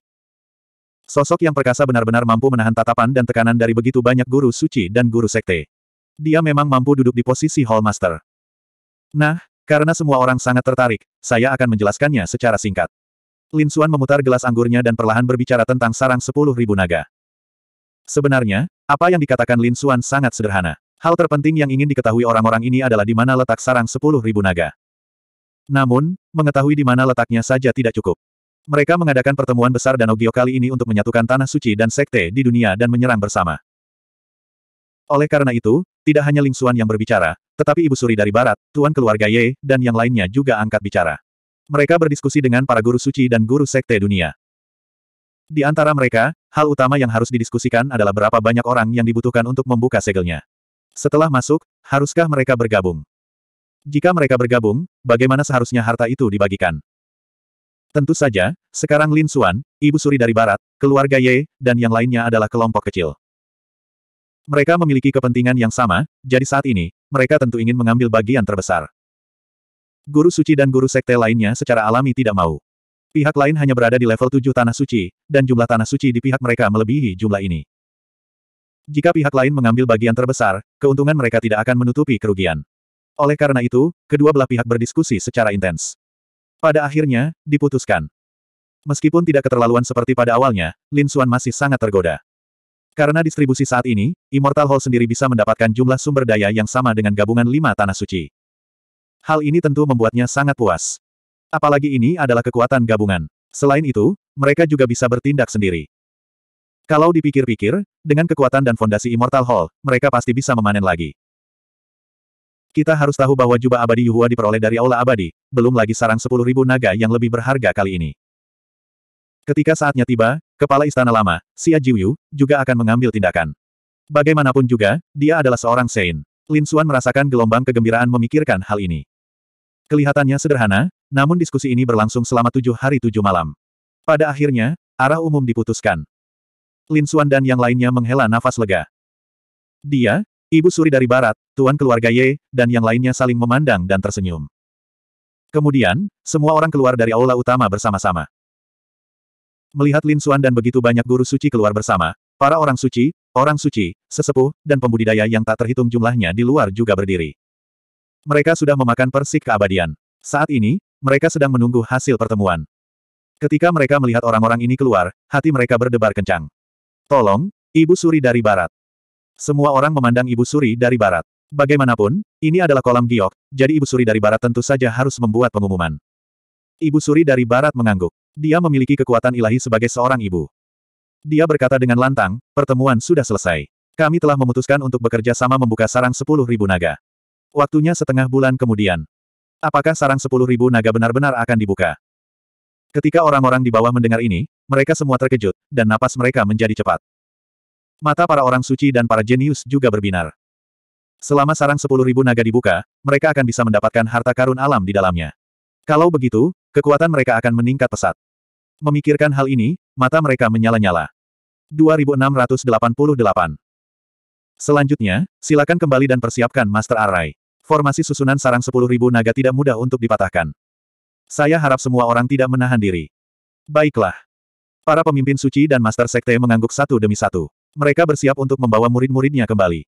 Speaker 1: Sosok yang perkasa benar-benar mampu menahan tatapan dan tekanan dari begitu banyak guru suci dan guru sekte. Dia memang mampu duduk di posisi Hallmaster. Nah, karena semua orang sangat tertarik, saya akan menjelaskannya secara singkat. Lin Xuan memutar gelas anggurnya dan perlahan berbicara tentang sarang sepuluh ribu naga. Sebenarnya, apa yang dikatakan Lin Xuan sangat sederhana. Hal terpenting yang ingin diketahui orang-orang ini adalah di mana letak sarang sepuluh ribu naga. Namun, mengetahui di mana letaknya saja tidak cukup. Mereka mengadakan pertemuan besar dan Ogio kali ini untuk menyatukan Tanah Suci dan Sekte di dunia dan menyerang bersama. Oleh karena itu, tidak hanya Ling Xuan yang berbicara, tetapi Ibu Suri dari Barat, Tuan Keluarga Ye, dan yang lainnya juga angkat bicara. Mereka berdiskusi dengan para guru suci dan guru sekte dunia. Di antara mereka, hal utama yang harus didiskusikan adalah berapa banyak orang yang dibutuhkan untuk membuka segelnya. Setelah masuk, haruskah mereka bergabung? Jika mereka bergabung, bagaimana seharusnya harta itu dibagikan? Tentu saja, sekarang Lin Xuan, Ibu Suri dari Barat, keluarga Ye, dan yang lainnya adalah kelompok kecil. Mereka memiliki kepentingan yang sama, jadi saat ini, mereka tentu ingin mengambil bagian terbesar. Guru suci dan guru sekte lainnya secara alami tidak mau. Pihak lain hanya berada di level 7 tanah suci, dan jumlah tanah suci di pihak mereka melebihi jumlah ini. Jika pihak lain mengambil bagian terbesar, keuntungan mereka tidak akan menutupi kerugian. Oleh karena itu, kedua belah pihak berdiskusi secara intens. Pada akhirnya, diputuskan. Meskipun tidak keterlaluan seperti pada awalnya, Lin Suan masih sangat tergoda. Karena distribusi saat ini, Immortal Hall sendiri bisa mendapatkan jumlah sumber daya yang sama dengan gabungan lima tanah suci. Hal ini tentu membuatnya sangat puas. Apalagi ini adalah kekuatan gabungan. Selain itu, mereka juga bisa bertindak sendiri. Kalau dipikir-pikir, dengan kekuatan dan fondasi Immortal Hall, mereka pasti bisa memanen lagi. Kita harus tahu bahwa jubah abadi Yuhua diperoleh dari Aula Abadi, belum lagi sarang 10.000 naga yang lebih berharga kali ini. Ketika saatnya tiba, Kepala Istana Lama, Xia Jiuyu, juga akan mengambil tindakan. Bagaimanapun juga, dia adalah seorang Sein. Lin Xuan merasakan gelombang kegembiraan memikirkan hal ini. Kelihatannya sederhana, namun diskusi ini berlangsung selama tujuh hari tujuh malam. Pada akhirnya, arah umum diputuskan. Lin Xuan dan yang lainnya menghela nafas lega. Dia, Ibu Suri dari Barat, Tuan Keluarga Ye, dan yang lainnya saling memandang dan tersenyum. Kemudian, semua orang keluar dari aula utama bersama-sama. Melihat Lin Suan dan begitu banyak guru suci keluar bersama, para orang suci, orang suci, sesepuh, dan pembudidaya yang tak terhitung jumlahnya di luar juga berdiri. Mereka sudah memakan persik keabadian. Saat ini, mereka sedang menunggu hasil pertemuan. Ketika mereka melihat orang-orang ini keluar, hati mereka berdebar kencang. Tolong, Ibu Suri dari Barat. Semua orang memandang Ibu Suri dari Barat. Bagaimanapun, ini adalah kolam giok, jadi Ibu Suri dari Barat tentu saja harus membuat pengumuman. Ibu Suri dari Barat mengangguk. Dia memiliki kekuatan ilahi sebagai seorang ibu. Dia berkata dengan lantang, pertemuan sudah selesai. Kami telah memutuskan untuk bekerja sama membuka sarang sepuluh ribu naga. Waktunya setengah bulan kemudian. Apakah sarang sepuluh ribu naga benar-benar akan dibuka? Ketika orang-orang di bawah mendengar ini, mereka semua terkejut, dan napas mereka menjadi cepat. Mata para orang suci dan para jenius juga berbinar. Selama sarang sepuluh ribu naga dibuka, mereka akan bisa mendapatkan harta karun alam di dalamnya. Kalau begitu, kekuatan mereka akan meningkat pesat. Memikirkan hal ini, mata mereka menyala-nyala. 2688. Selanjutnya, silakan kembali dan persiapkan Master Array. Formasi susunan sarang 10.000 naga tidak mudah untuk dipatahkan. Saya harap semua orang tidak menahan diri. Baiklah. Para pemimpin suci dan Master Sekte mengangguk satu demi satu. Mereka bersiap untuk membawa murid-muridnya kembali.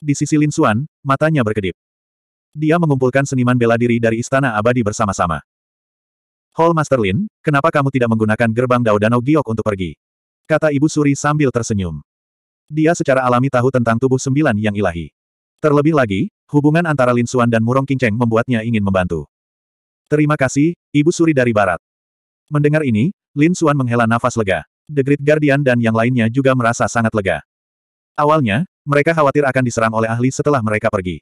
Speaker 1: Di sisi Lin Xuan, matanya berkedip. Dia mengumpulkan seniman bela diri dari Istana Abadi bersama-sama. Hall Master Lin, kenapa kamu tidak menggunakan gerbang Dao Danau Giok untuk pergi? Kata Ibu Suri sambil tersenyum. Dia secara alami tahu tentang tubuh sembilan yang ilahi. Terlebih lagi, hubungan antara Lin Suan dan Murong Qingcheng membuatnya ingin membantu. Terima kasih, Ibu Suri dari Barat. Mendengar ini, Lin Suan menghela nafas lega. The Great Guardian dan yang lainnya juga merasa sangat lega. Awalnya, mereka khawatir akan diserang oleh ahli setelah mereka pergi.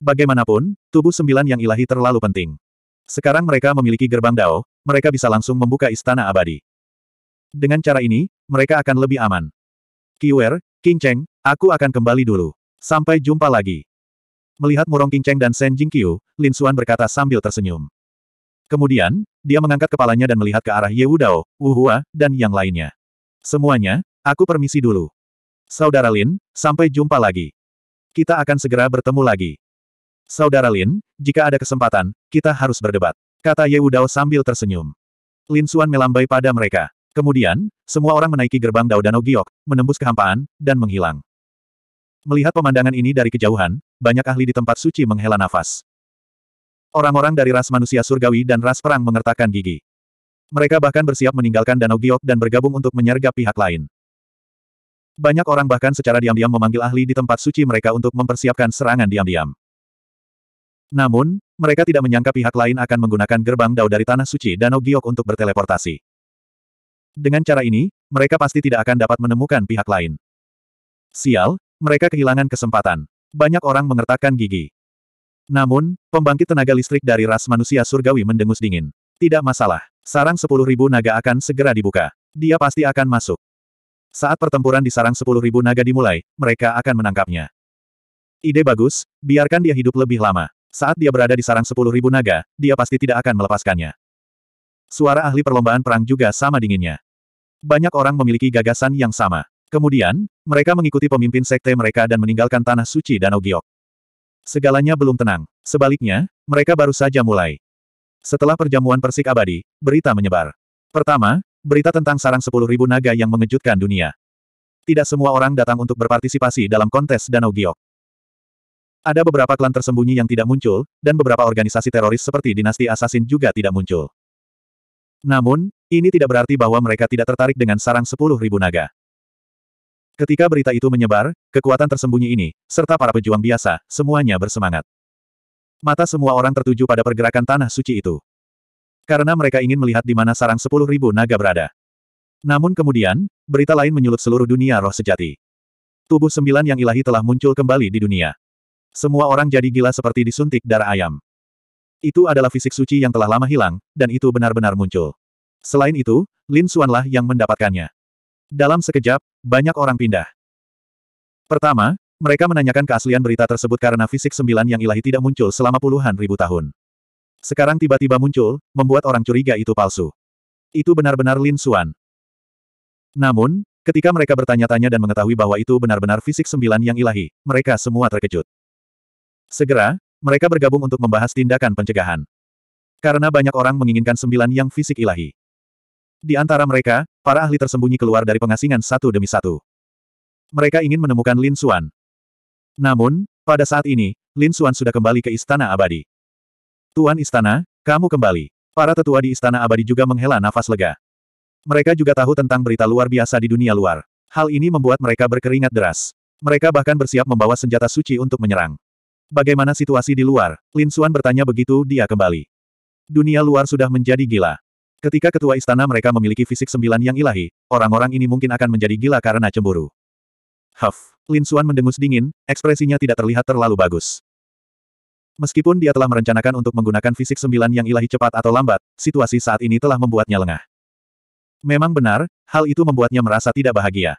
Speaker 1: Bagaimanapun, tubuh sembilan yang ilahi terlalu penting. Sekarang mereka memiliki gerbang Dao, mereka bisa langsung membuka istana abadi. Dengan cara ini, mereka akan lebih aman. Kiwer, King Cheng, aku akan kembali dulu. Sampai jumpa lagi. Melihat Murong King Cheng dan Shen Jingqiu, Lin Suan berkata sambil tersenyum. Kemudian, dia mengangkat kepalanya dan melihat ke arah Ye Dao, Wu Hua, dan yang lainnya. Semuanya, aku permisi dulu. Saudara Lin, sampai jumpa lagi. Kita akan segera bertemu lagi. Saudara Lin, jika ada kesempatan, kita harus berdebat. Kata Ye Wudao sambil tersenyum. Lin Xuan melambai pada mereka. Kemudian, semua orang menaiki gerbang Dao Danau Giok, menembus kehampaan, dan menghilang. Melihat pemandangan ini dari kejauhan, banyak ahli di tempat suci menghela nafas. Orang-orang dari ras manusia surgawi dan ras perang mengertakkan gigi. Mereka bahkan bersiap meninggalkan Danau Giok dan bergabung untuk menyergap pihak lain. Banyak orang bahkan secara diam-diam memanggil ahli di tempat suci mereka untuk mempersiapkan serangan diam-diam. Namun, mereka tidak menyangka pihak lain akan menggunakan gerbang dao dari Tanah Suci Danau Giok untuk berteleportasi. Dengan cara ini, mereka pasti tidak akan dapat menemukan pihak lain. Sial, mereka kehilangan kesempatan. Banyak orang mengertakkan gigi. Namun, pembangkit tenaga listrik dari ras manusia surgawi mendengus dingin. Tidak masalah, sarang sepuluh ribu naga akan segera dibuka. Dia pasti akan masuk. Saat pertempuran di sarang sepuluh ribu naga dimulai, mereka akan menangkapnya. Ide bagus, biarkan dia hidup lebih lama. Saat dia berada di sarang sepuluh ribu naga, dia pasti tidak akan melepaskannya. Suara ahli perlombaan perang juga sama dinginnya. Banyak orang memiliki gagasan yang sama. Kemudian, mereka mengikuti pemimpin sekte mereka dan meninggalkan tanah suci Danau Giok. Segalanya belum tenang. Sebaliknya, mereka baru saja mulai. Setelah perjamuan Persik Abadi, berita menyebar. Pertama, berita tentang sarang sepuluh ribu naga yang mengejutkan dunia. Tidak semua orang datang untuk berpartisipasi dalam kontes Danau Giok. Ada beberapa klan tersembunyi yang tidak muncul, dan beberapa organisasi teroris seperti dinasti Assassin juga tidak muncul. Namun, ini tidak berarti bahwa mereka tidak tertarik dengan sarang sepuluh ribu naga. Ketika berita itu menyebar, kekuatan tersembunyi ini, serta para pejuang biasa, semuanya bersemangat. Mata semua orang tertuju pada pergerakan tanah suci itu. Karena mereka ingin melihat di mana sarang sepuluh ribu naga berada. Namun kemudian, berita lain menyulut seluruh dunia roh sejati. Tubuh sembilan yang ilahi telah muncul kembali di dunia. Semua orang jadi gila seperti disuntik darah ayam. Itu adalah fisik suci yang telah lama hilang, dan itu benar-benar muncul. Selain itu, Lin Xuanlah yang mendapatkannya. Dalam sekejap, banyak orang pindah. Pertama, mereka menanyakan keaslian berita tersebut karena fisik sembilan yang ilahi tidak muncul selama puluhan ribu tahun. Sekarang tiba-tiba muncul, membuat orang curiga itu palsu. Itu benar-benar Lin Xuan. Namun, ketika mereka bertanya-tanya dan mengetahui bahwa itu benar-benar fisik sembilan yang ilahi, mereka semua terkejut. Segera, mereka bergabung untuk membahas tindakan pencegahan. Karena banyak orang menginginkan sembilan yang fisik ilahi. Di antara mereka, para ahli tersembunyi keluar dari pengasingan satu demi satu. Mereka ingin menemukan Lin Xuan. Namun, pada saat ini, Lin Xuan sudah kembali ke Istana Abadi. Tuan Istana, kamu kembali. Para tetua di Istana Abadi juga menghela nafas lega. Mereka juga tahu tentang berita luar biasa di dunia luar. Hal ini membuat mereka berkeringat deras. Mereka bahkan bersiap membawa senjata suci untuk menyerang. Bagaimana situasi di luar? Lin Suan bertanya begitu dia kembali. Dunia luar sudah menjadi gila. Ketika ketua istana mereka memiliki fisik sembilan yang ilahi, orang-orang ini mungkin akan menjadi gila karena cemburu. Huff, Lin Suan mendengus dingin, ekspresinya tidak terlihat terlalu bagus. Meskipun dia telah merencanakan untuk menggunakan fisik sembilan yang ilahi cepat atau lambat, situasi saat ini telah membuatnya lengah. Memang benar, hal itu membuatnya merasa tidak bahagia.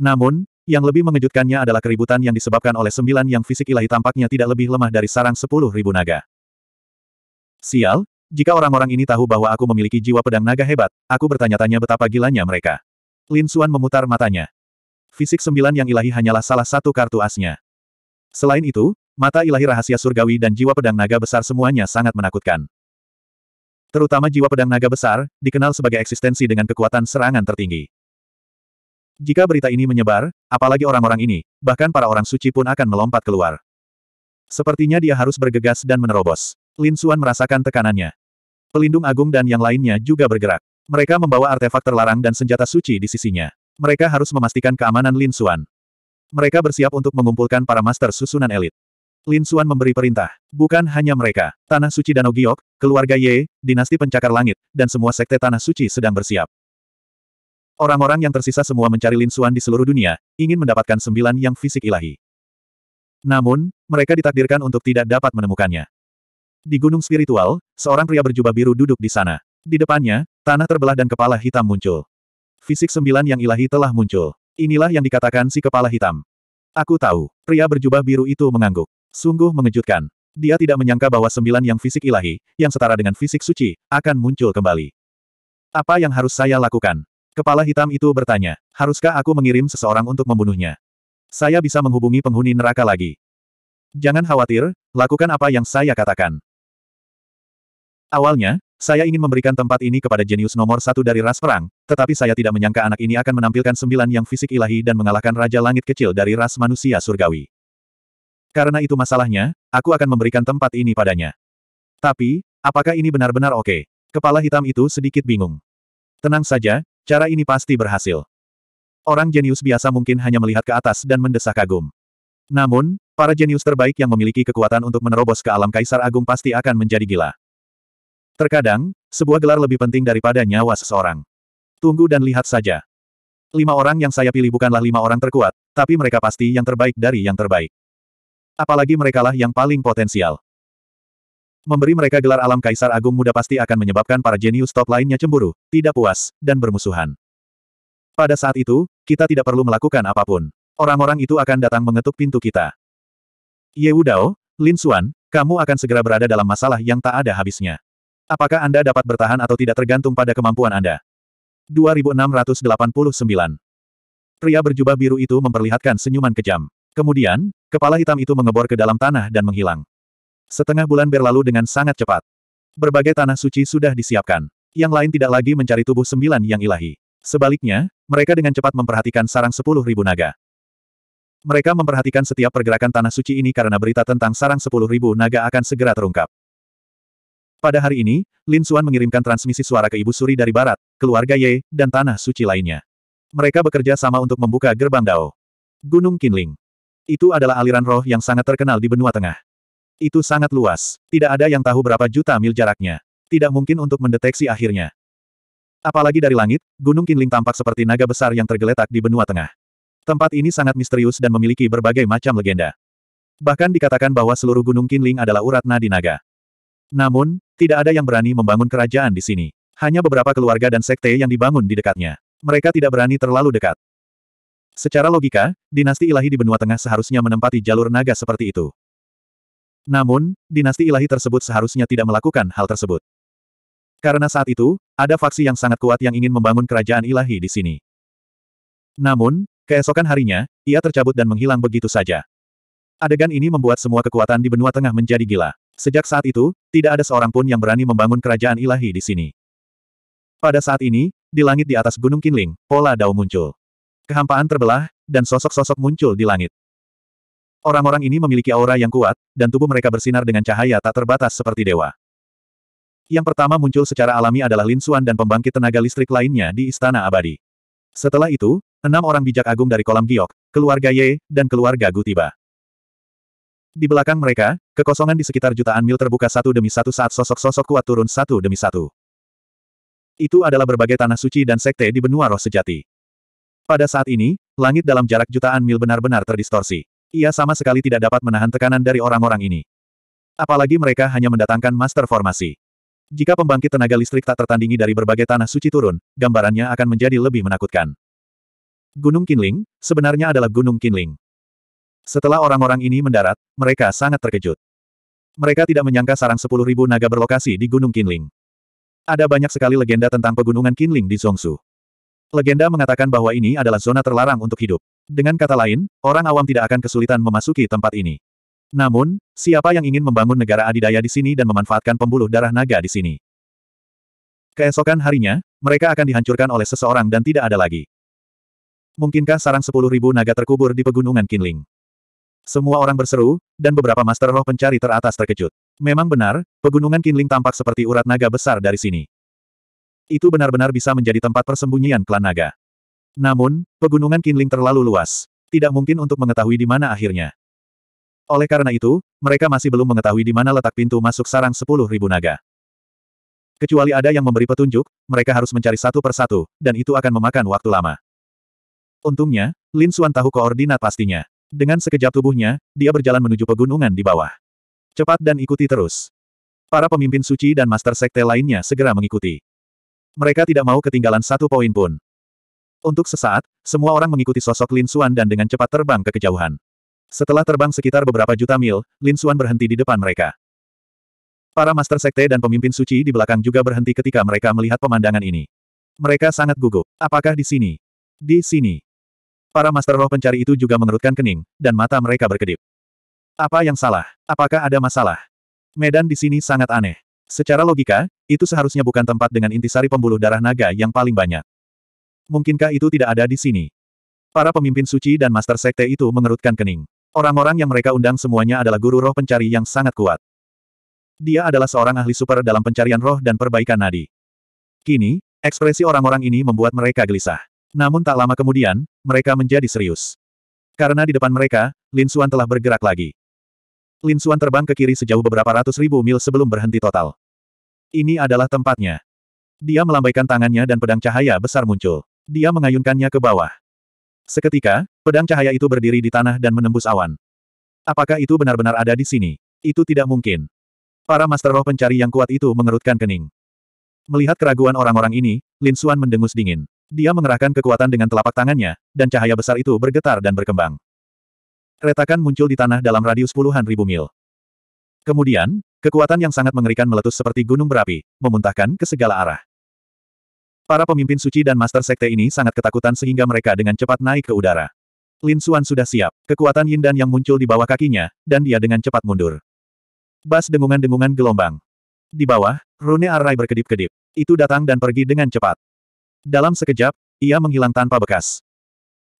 Speaker 1: Namun, yang lebih mengejutkannya adalah keributan yang disebabkan oleh sembilan yang fisik ilahi tampaknya tidak lebih lemah dari sarang sepuluh ribu naga. Sial, jika orang-orang ini tahu bahwa aku memiliki jiwa pedang naga hebat, aku bertanya-tanya betapa gilanya mereka. Lin Xuan memutar matanya. Fisik sembilan yang ilahi hanyalah salah satu kartu asnya. Selain itu, mata ilahi rahasia surgawi dan jiwa pedang naga besar semuanya sangat menakutkan. Terutama jiwa pedang naga besar, dikenal sebagai eksistensi dengan kekuatan serangan tertinggi. Jika berita ini menyebar, apalagi orang-orang ini, bahkan para orang suci pun akan melompat keluar. Sepertinya dia harus bergegas dan menerobos. Lin Xuan merasakan tekanannya. Pelindung agung dan yang lainnya juga bergerak. Mereka membawa artefak terlarang dan senjata suci di sisinya. Mereka harus memastikan keamanan Lin Xuan. Mereka bersiap untuk mengumpulkan para master susunan elit. Lin Xuan memberi perintah. Bukan hanya mereka, Tanah Suci Danau Giok, keluarga Ye, dinasti pencakar langit, dan semua sekte Tanah Suci sedang bersiap. Orang-orang yang tersisa semua mencari Lin Xuan di seluruh dunia, ingin mendapatkan sembilan yang fisik ilahi. Namun, mereka ditakdirkan untuk tidak dapat menemukannya. Di gunung spiritual, seorang pria berjubah biru duduk di sana. Di depannya, tanah terbelah dan kepala hitam muncul. Fisik sembilan yang ilahi telah muncul. Inilah yang dikatakan si kepala hitam. Aku tahu, pria berjubah biru itu mengangguk. Sungguh mengejutkan. Dia tidak menyangka bahwa sembilan yang fisik ilahi, yang setara dengan fisik suci, akan muncul kembali. Apa yang harus saya lakukan? Kepala hitam itu bertanya, haruskah aku mengirim seseorang untuk membunuhnya? Saya bisa menghubungi penghuni neraka lagi. Jangan khawatir, lakukan apa yang saya katakan. Awalnya, saya ingin memberikan tempat ini kepada jenius nomor satu dari ras perang, tetapi saya tidak menyangka anak ini akan menampilkan sembilan yang fisik ilahi dan mengalahkan Raja Langit kecil dari ras manusia surgawi. Karena itu masalahnya, aku akan memberikan tempat ini padanya. Tapi, apakah ini benar-benar oke? Okay? Kepala hitam itu sedikit bingung. Tenang saja, Cara ini pasti berhasil. Orang jenius biasa mungkin hanya melihat ke atas dan mendesah kagum. Namun, para jenius terbaik yang memiliki kekuatan untuk menerobos ke alam kaisar agung pasti akan menjadi gila. Terkadang, sebuah gelar lebih penting daripada nyawa seseorang. Tunggu dan lihat saja. Lima orang yang saya pilih bukanlah lima orang terkuat, tapi mereka pasti yang terbaik dari yang terbaik. Apalagi merekalah yang paling potensial. Memberi mereka gelar alam Kaisar Agung Muda pasti akan menyebabkan para jenius top lainnya cemburu, tidak puas, dan bermusuhan. Pada saat itu, kita tidak perlu melakukan apapun. Orang-orang itu akan datang mengetuk pintu kita. Ye Wudao, Lin Xuan, kamu akan segera berada dalam masalah yang tak ada habisnya. Apakah Anda dapat bertahan atau tidak tergantung pada kemampuan Anda? 2689 Pria berjubah biru itu memperlihatkan senyuman kejam. Kemudian, kepala hitam itu mengebor ke dalam tanah dan menghilang. Setengah bulan berlalu dengan sangat cepat. Berbagai tanah suci sudah disiapkan. Yang lain tidak lagi mencari tubuh sembilan yang ilahi. Sebaliknya, mereka dengan cepat memperhatikan sarang sepuluh ribu naga. Mereka memperhatikan setiap pergerakan tanah suci ini karena berita tentang sarang sepuluh ribu naga akan segera terungkap. Pada hari ini, Lin Xuan mengirimkan transmisi suara ke Ibu Suri dari Barat, keluarga Ye, dan tanah suci lainnya. Mereka bekerja sama untuk membuka gerbang Dao. Gunung Kinling. Itu adalah aliran roh yang sangat terkenal di benua tengah. Itu sangat luas. Tidak ada yang tahu berapa juta mil jaraknya. Tidak mungkin untuk mendeteksi akhirnya. Apalagi dari langit, Gunung Kinling tampak seperti naga besar yang tergeletak di benua tengah. Tempat ini sangat misterius dan memiliki berbagai macam legenda. Bahkan dikatakan bahwa seluruh Gunung Kinling adalah urat nadi naga. Namun, tidak ada yang berani membangun kerajaan di sini. Hanya beberapa keluarga dan sekte yang dibangun di dekatnya. Mereka tidak berani terlalu dekat. Secara logika, dinasti ilahi di benua tengah seharusnya menempati jalur naga seperti itu. Namun, dinasti ilahi tersebut seharusnya tidak melakukan hal tersebut. Karena saat itu, ada faksi yang sangat kuat yang ingin membangun kerajaan ilahi di sini. Namun, keesokan harinya, ia tercabut dan menghilang begitu saja. Adegan ini membuat semua kekuatan di benua tengah menjadi gila. Sejak saat itu, tidak ada seorang pun yang berani membangun kerajaan ilahi di sini. Pada saat ini, di langit di atas Gunung Kinling, pola Dao muncul. Kehampaan terbelah, dan sosok-sosok muncul di langit. Orang-orang ini memiliki aura yang kuat, dan tubuh mereka bersinar dengan cahaya tak terbatas seperti dewa. Yang pertama muncul secara alami adalah Lin Xuan dan pembangkit tenaga listrik lainnya di Istana Abadi. Setelah itu, enam orang bijak agung dari kolam giok, keluarga Ye, dan keluarga Gu tiba. Di belakang mereka, kekosongan di sekitar jutaan mil terbuka satu demi satu saat sosok-sosok kuat turun satu demi satu. Itu adalah berbagai tanah suci dan sekte di benua roh sejati. Pada saat ini, langit dalam jarak jutaan mil benar-benar terdistorsi. Ia sama sekali tidak dapat menahan tekanan dari orang-orang ini. Apalagi mereka hanya mendatangkan master formasi. Jika pembangkit tenaga listrik tak tertandingi dari berbagai tanah suci turun, gambarannya akan menjadi lebih menakutkan. Gunung Kinling, sebenarnya adalah Gunung Kinling. Setelah orang-orang ini mendarat, mereka sangat terkejut. Mereka tidak menyangka sarang sepuluh ribu naga berlokasi di Gunung Kinling. Ada banyak sekali legenda tentang pegunungan Kinling di Zhongshu. Legenda mengatakan bahwa ini adalah zona terlarang untuk hidup. Dengan kata lain, orang awam tidak akan kesulitan memasuki tempat ini. Namun, siapa yang ingin membangun negara adidaya di sini dan memanfaatkan pembuluh darah naga di sini? Keesokan harinya, mereka akan dihancurkan oleh seseorang dan tidak ada lagi. Mungkinkah sarang sepuluh ribu naga terkubur di pegunungan Kinling? Semua orang berseru, dan beberapa master roh pencari teratas terkejut. Memang benar, pegunungan Kinling tampak seperti urat naga besar dari sini. Itu benar-benar bisa menjadi tempat persembunyian klan naga. Namun, pegunungan Kinling terlalu luas. Tidak mungkin untuk mengetahui di mana akhirnya. Oleh karena itu, mereka masih belum mengetahui di mana letak pintu masuk sarang sepuluh ribu naga. Kecuali ada yang memberi petunjuk, mereka harus mencari satu persatu, dan itu akan memakan waktu lama. Untungnya, Lin Xuan tahu koordinat pastinya. Dengan sekejap tubuhnya, dia berjalan menuju pegunungan di bawah. Cepat dan ikuti terus. Para pemimpin suci dan master sekte lainnya segera mengikuti. Mereka tidak mau ketinggalan satu poin pun. Untuk sesaat, semua orang mengikuti sosok Lin Xuan dan dengan cepat terbang ke kejauhan. Setelah terbang sekitar beberapa juta mil, Lin Xuan berhenti di depan mereka. Para master sekte dan pemimpin suci di belakang juga berhenti ketika mereka melihat pemandangan ini. Mereka sangat gugup. Apakah di sini? Di sini. Para master roh pencari itu juga mengerutkan kening, dan mata mereka berkedip. Apa yang salah? Apakah ada masalah? Medan di sini sangat aneh. Secara logika, itu seharusnya bukan tempat dengan intisari pembuluh darah naga yang paling banyak. Mungkinkah itu tidak ada di sini? Para pemimpin suci dan master sekte itu mengerutkan kening. Orang-orang yang mereka undang semuanya adalah guru roh pencari yang sangat kuat. Dia adalah seorang ahli super dalam pencarian roh dan perbaikan nadi. Kini, ekspresi orang-orang ini membuat mereka gelisah. Namun tak lama kemudian, mereka menjadi serius. Karena di depan mereka, Lin Xuan telah bergerak lagi. Lin Xuan terbang ke kiri sejauh beberapa ratus ribu mil sebelum berhenti total. Ini adalah tempatnya. Dia melambaikan tangannya dan pedang cahaya besar muncul. Dia mengayunkannya ke bawah. Seketika, pedang cahaya itu berdiri di tanah dan menembus awan. Apakah itu benar-benar ada di sini? Itu tidak mungkin. Para master roh pencari yang kuat itu mengerutkan kening. Melihat keraguan orang-orang ini, Lin Xuan mendengus dingin. Dia mengerahkan kekuatan dengan telapak tangannya, dan cahaya besar itu bergetar dan berkembang. Retakan muncul di tanah dalam radius puluhan ribu mil. Kemudian, kekuatan yang sangat mengerikan meletus seperti gunung berapi, memuntahkan ke segala arah. Para pemimpin suci dan master sekte ini sangat ketakutan sehingga mereka dengan cepat naik ke udara. Lin Suan sudah siap, kekuatan Yin Dan yang muncul di bawah kakinya, dan dia dengan cepat mundur. Bas dengungan-dengungan gelombang. Di bawah, Rune Arai berkedip-kedip. Itu datang dan pergi dengan cepat. Dalam sekejap, ia menghilang tanpa bekas.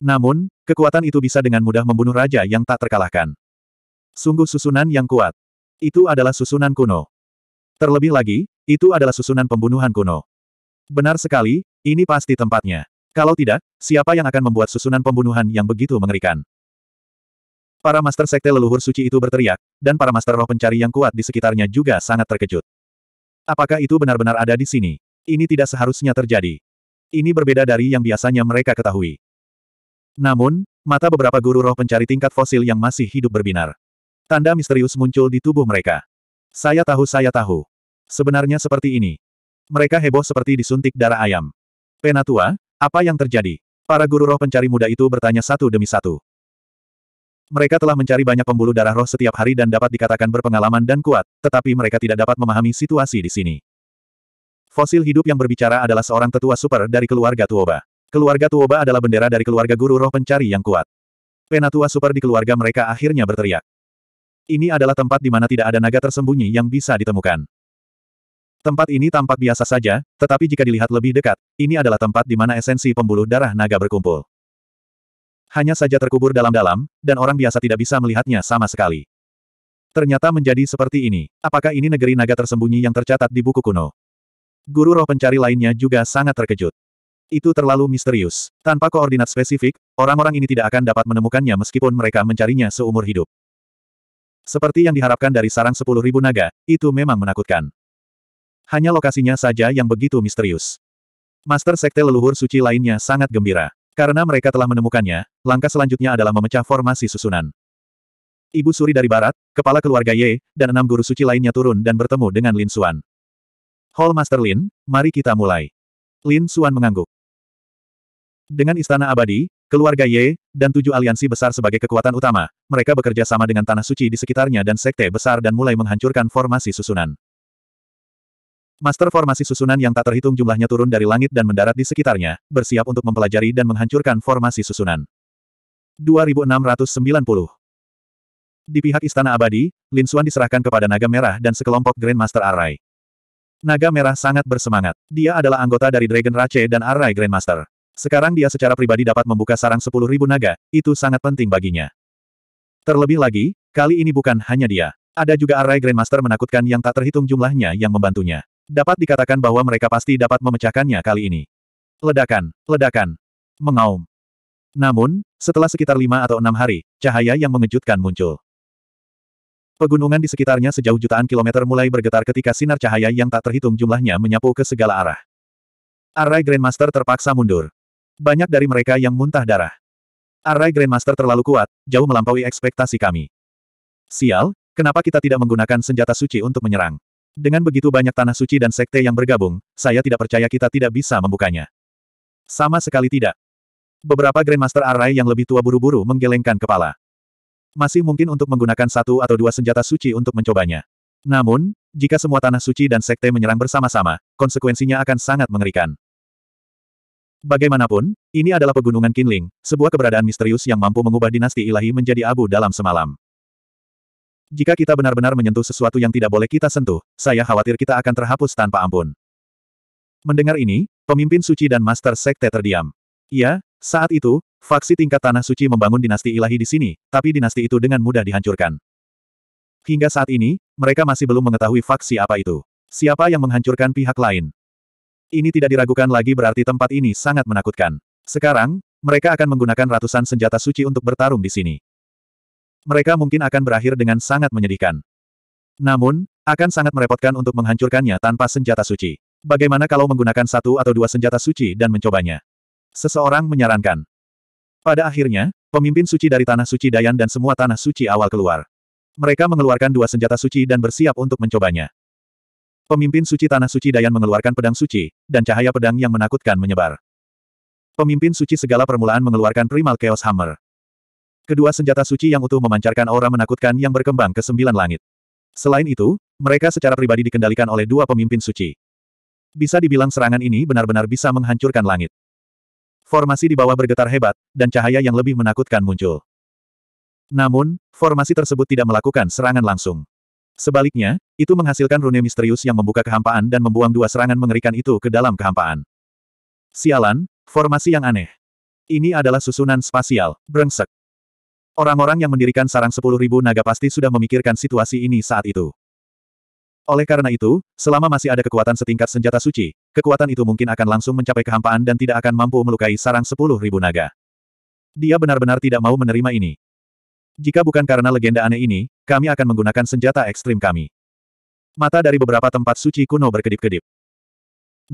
Speaker 1: Namun, kekuatan itu bisa dengan mudah membunuh raja yang tak terkalahkan. Sungguh susunan yang kuat. Itu adalah susunan kuno. Terlebih lagi, itu adalah susunan pembunuhan kuno. Benar sekali, ini pasti tempatnya. Kalau tidak, siapa yang akan membuat susunan pembunuhan yang begitu mengerikan? Para master sekte leluhur suci itu berteriak, dan para master roh pencari yang kuat di sekitarnya juga sangat terkejut. Apakah itu benar-benar ada di sini? Ini tidak seharusnya terjadi. Ini berbeda dari yang biasanya mereka ketahui. Namun, mata beberapa guru roh pencari tingkat fosil yang masih hidup berbinar. Tanda misterius muncul di tubuh mereka. Saya tahu saya tahu. Sebenarnya seperti ini. Mereka heboh seperti disuntik darah ayam. Penatua, apa yang terjadi? Para guru roh pencari muda itu bertanya satu demi satu. Mereka telah mencari banyak pembuluh darah roh setiap hari dan dapat dikatakan berpengalaman dan kuat, tetapi mereka tidak dapat memahami situasi di sini. Fosil hidup yang berbicara adalah seorang tetua super dari keluarga Tuoba. Keluarga Tuoba adalah bendera dari keluarga guru roh pencari yang kuat. Penatua super di keluarga mereka akhirnya berteriak. Ini adalah tempat di mana tidak ada naga tersembunyi yang bisa ditemukan. Tempat ini tampak biasa saja, tetapi jika dilihat lebih dekat, ini adalah tempat di mana esensi pembuluh darah naga berkumpul. Hanya saja terkubur dalam-dalam, dan orang biasa tidak bisa melihatnya sama sekali. Ternyata menjadi seperti ini. Apakah ini negeri naga tersembunyi yang tercatat di buku kuno? Guru roh pencari lainnya juga sangat terkejut. Itu terlalu misterius. Tanpa koordinat spesifik, orang-orang ini tidak akan dapat menemukannya meskipun mereka mencarinya seumur hidup. Seperti yang diharapkan dari sarang sepuluh ribu naga, itu memang menakutkan. Hanya lokasinya saja yang begitu misterius. Master Sekte Leluhur Suci lainnya sangat gembira. Karena mereka telah menemukannya, langkah selanjutnya adalah memecah formasi susunan. Ibu Suri dari Barat, kepala keluarga Ye, dan enam guru suci lainnya turun dan bertemu dengan Lin Suan. Hall Master Lin, mari kita mulai. Lin Suan mengangguk. Dengan Istana Abadi, keluarga Ye, dan tujuh aliansi besar sebagai kekuatan utama, mereka bekerja sama dengan Tanah Suci di sekitarnya dan sekte besar dan mulai menghancurkan formasi susunan. Master formasi susunan yang tak terhitung jumlahnya turun dari langit dan mendarat di sekitarnya, bersiap untuk mempelajari dan menghancurkan formasi susunan. 2690 Di pihak Istana Abadi, Lin Xuan diserahkan kepada Naga Merah dan sekelompok Grandmaster Arai. Naga Merah sangat bersemangat. Dia adalah anggota dari Dragon Rache dan Arai Grandmaster. Sekarang dia secara pribadi dapat membuka sarang 10.000 naga, itu sangat penting baginya. Terlebih lagi, kali ini bukan hanya dia. Ada juga Arai Grandmaster menakutkan yang tak terhitung jumlahnya yang membantunya. Dapat dikatakan bahwa mereka pasti dapat memecahkannya kali ini. Ledakan, ledakan, mengaum. Namun, setelah sekitar lima atau enam hari, cahaya yang mengejutkan muncul. Pegunungan di sekitarnya sejauh jutaan kilometer mulai bergetar ketika sinar cahaya yang tak terhitung jumlahnya menyapu ke segala arah. Array Grandmaster terpaksa mundur. Banyak dari mereka yang muntah darah. Array Grandmaster terlalu kuat, jauh melampaui ekspektasi kami. Sial, kenapa kita tidak menggunakan senjata suci untuk menyerang? Dengan begitu banyak tanah suci dan sekte yang bergabung, saya tidak percaya kita tidak bisa membukanya. Sama sekali tidak. Beberapa Grandmaster Arai yang lebih tua buru-buru menggelengkan kepala. Masih mungkin untuk menggunakan satu atau dua senjata suci untuk mencobanya. Namun, jika semua tanah suci dan sekte menyerang bersama-sama, konsekuensinya akan sangat mengerikan. Bagaimanapun, ini adalah pegunungan Kinling, sebuah keberadaan misterius yang mampu mengubah dinasti ilahi menjadi abu dalam semalam. Jika kita benar-benar menyentuh sesuatu yang tidak boleh kita sentuh, saya khawatir kita akan terhapus tanpa ampun. Mendengar ini, pemimpin suci dan master sekte terdiam. Iya, saat itu, faksi tingkat tanah suci membangun dinasti ilahi di sini, tapi dinasti itu dengan mudah dihancurkan. Hingga saat ini, mereka masih belum mengetahui faksi apa itu. Siapa yang menghancurkan pihak lain? Ini tidak diragukan lagi berarti tempat ini sangat menakutkan. Sekarang, mereka akan menggunakan ratusan senjata suci untuk bertarung di sini mereka mungkin akan berakhir dengan sangat menyedihkan. Namun, akan sangat merepotkan untuk menghancurkannya tanpa senjata suci. Bagaimana kalau menggunakan satu atau dua senjata suci dan mencobanya? Seseorang menyarankan. Pada akhirnya, pemimpin suci dari Tanah Suci Dayan dan semua Tanah Suci awal keluar. Mereka mengeluarkan dua senjata suci dan bersiap untuk mencobanya. Pemimpin suci Tanah Suci Dayan mengeluarkan pedang suci, dan cahaya pedang yang menakutkan menyebar. Pemimpin suci segala permulaan mengeluarkan Primal Chaos Hammer. Kedua senjata suci yang utuh memancarkan aura menakutkan yang berkembang ke sembilan langit. Selain itu, mereka secara pribadi dikendalikan oleh dua pemimpin suci. Bisa dibilang serangan ini benar-benar bisa menghancurkan langit. Formasi di bawah bergetar hebat, dan cahaya yang lebih menakutkan muncul. Namun, formasi tersebut tidak melakukan serangan langsung. Sebaliknya, itu menghasilkan rune misterius yang membuka kehampaan dan membuang dua serangan mengerikan itu ke dalam kehampaan. Sialan, formasi yang aneh. Ini adalah susunan spasial, brengsek. Orang-orang yang mendirikan sarang sepuluh ribu naga pasti sudah memikirkan situasi ini saat itu. Oleh karena itu, selama masih ada kekuatan setingkat senjata suci, kekuatan itu mungkin akan langsung mencapai kehampaan dan tidak akan mampu melukai sarang sepuluh ribu naga. Dia benar-benar tidak mau menerima ini. Jika bukan karena legenda aneh ini, kami akan menggunakan senjata ekstrim kami. Mata dari beberapa tempat suci kuno berkedip-kedip.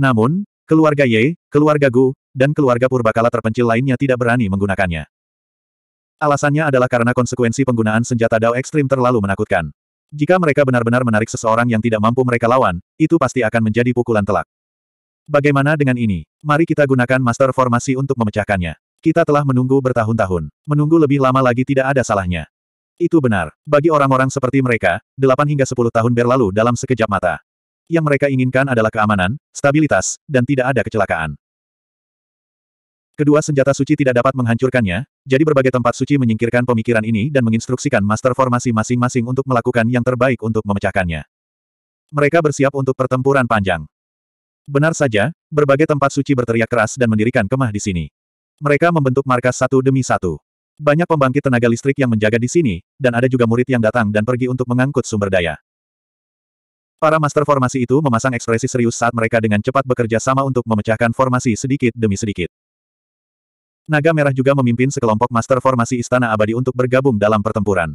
Speaker 1: Namun, keluarga Ye, keluarga Gu, dan keluarga Purbakala terpencil lainnya tidak berani menggunakannya. Alasannya adalah karena konsekuensi penggunaan senjata Dao ekstrim terlalu menakutkan. Jika mereka benar-benar menarik seseorang yang tidak mampu mereka lawan, itu pasti akan menjadi pukulan telak. Bagaimana dengan ini? Mari kita gunakan master formasi untuk memecahkannya. Kita telah menunggu bertahun-tahun. Menunggu lebih lama lagi tidak ada salahnya. Itu benar. Bagi orang-orang seperti mereka, 8 hingga 10 tahun berlalu dalam sekejap mata. Yang mereka inginkan adalah keamanan, stabilitas, dan tidak ada kecelakaan. Kedua senjata suci tidak dapat menghancurkannya, jadi berbagai tempat suci menyingkirkan pemikiran ini dan menginstruksikan master formasi masing-masing untuk melakukan yang terbaik untuk memecahkannya. Mereka bersiap untuk pertempuran panjang. Benar saja, berbagai tempat suci berteriak keras dan mendirikan kemah di sini. Mereka membentuk markas satu demi satu. Banyak pembangkit tenaga listrik yang menjaga di sini, dan ada juga murid yang datang dan pergi untuk mengangkut sumber daya. Para master formasi itu memasang ekspresi serius saat mereka dengan cepat bekerja sama untuk memecahkan formasi sedikit demi sedikit. Naga Merah juga memimpin sekelompok master formasi Istana Abadi untuk bergabung dalam pertempuran.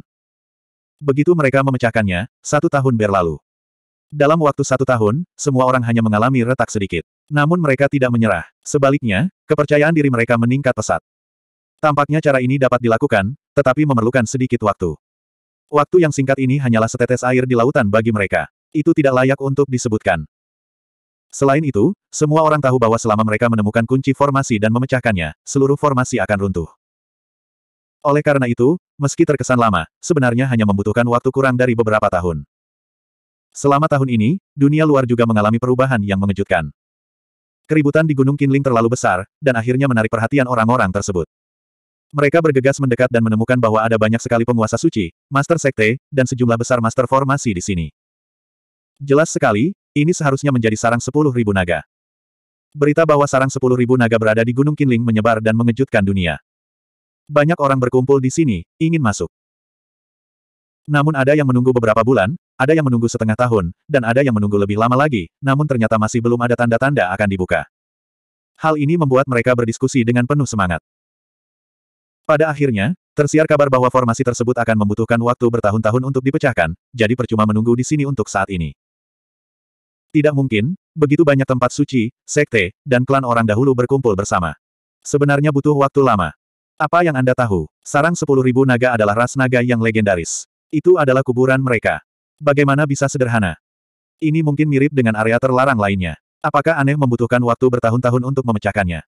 Speaker 1: Begitu mereka memecahkannya, satu tahun berlalu. Dalam waktu satu tahun, semua orang hanya mengalami retak sedikit. Namun mereka tidak menyerah. Sebaliknya, kepercayaan diri mereka meningkat pesat. Tampaknya cara ini dapat dilakukan, tetapi memerlukan sedikit waktu. Waktu yang singkat ini hanyalah setetes air di lautan bagi mereka. Itu tidak layak untuk disebutkan. Selain itu, semua orang tahu bahwa selama mereka menemukan kunci formasi dan memecahkannya, seluruh formasi akan runtuh. Oleh karena itu, meski terkesan lama, sebenarnya hanya membutuhkan waktu kurang dari beberapa tahun. Selama tahun ini, dunia luar juga mengalami perubahan yang mengejutkan. Keributan di Gunung Kinling terlalu besar, dan akhirnya menarik perhatian orang-orang tersebut. Mereka bergegas mendekat dan menemukan bahwa ada banyak sekali penguasa suci, master sekte, dan sejumlah besar master formasi di sini. Jelas sekali, ini seharusnya menjadi sarang sepuluh ribu naga. Berita bahwa sarang sepuluh ribu naga berada di Gunung Kinling menyebar dan mengejutkan dunia. Banyak orang berkumpul di sini, ingin masuk. Namun ada yang menunggu beberapa bulan, ada yang menunggu setengah tahun, dan ada yang menunggu lebih lama lagi, namun ternyata masih belum ada tanda-tanda akan dibuka. Hal ini membuat mereka berdiskusi dengan penuh semangat. Pada akhirnya, tersiar kabar bahwa formasi tersebut akan membutuhkan waktu bertahun-tahun untuk dipecahkan, jadi percuma menunggu di sini untuk saat ini. Tidak mungkin, begitu banyak tempat suci, sekte, dan klan orang dahulu berkumpul bersama. Sebenarnya butuh waktu lama. Apa yang Anda tahu? Sarang sepuluh ribu naga adalah ras naga yang legendaris. Itu adalah kuburan mereka. Bagaimana bisa sederhana? Ini mungkin mirip dengan area terlarang lainnya. Apakah aneh membutuhkan waktu bertahun-tahun untuk memecahkannya?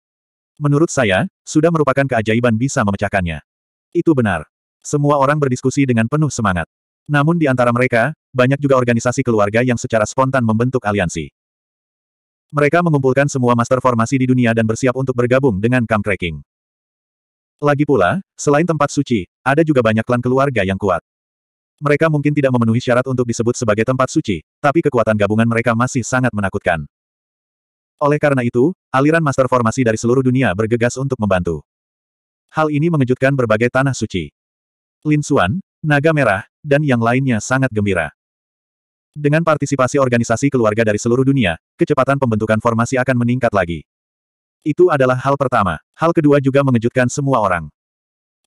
Speaker 1: Menurut saya, sudah merupakan keajaiban bisa memecahkannya. Itu benar. Semua orang berdiskusi dengan penuh semangat. Namun di antara mereka, banyak juga organisasi keluarga yang secara spontan membentuk aliansi. Mereka mengumpulkan semua master formasi di dunia dan bersiap untuk bergabung dengan Kam Cracking. Lagi pula, selain tempat suci, ada juga banyak klan keluarga yang kuat. Mereka mungkin tidak memenuhi syarat untuk disebut sebagai tempat suci, tapi kekuatan gabungan mereka masih sangat menakutkan. Oleh karena itu, aliran master formasi dari seluruh dunia bergegas untuk membantu. Hal ini mengejutkan berbagai tanah suci. Lin Xuan, naga merah, dan yang lainnya sangat gembira. Dengan partisipasi organisasi keluarga dari seluruh dunia, kecepatan pembentukan formasi akan meningkat lagi. Itu adalah hal pertama. Hal kedua juga mengejutkan semua orang.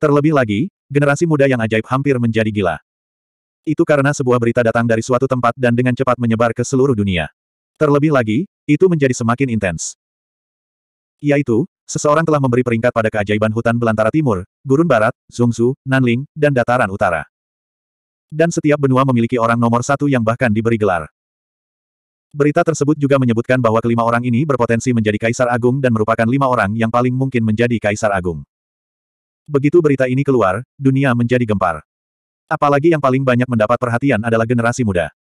Speaker 1: Terlebih lagi, generasi muda yang ajaib hampir menjadi gila. Itu karena sebuah berita datang dari suatu tempat dan dengan cepat menyebar ke seluruh dunia. Terlebih lagi, itu menjadi semakin intens. Yaitu, seseorang telah memberi peringkat pada keajaiban hutan belantara timur, gurun barat, Zhongzhu, Nanling, dan dataran utara. Dan setiap benua memiliki orang nomor satu yang bahkan diberi gelar. Berita tersebut juga menyebutkan bahwa kelima orang ini berpotensi menjadi kaisar agung dan merupakan lima orang yang paling mungkin menjadi kaisar agung. Begitu berita ini keluar, dunia menjadi gempar. Apalagi yang paling banyak mendapat perhatian adalah generasi muda.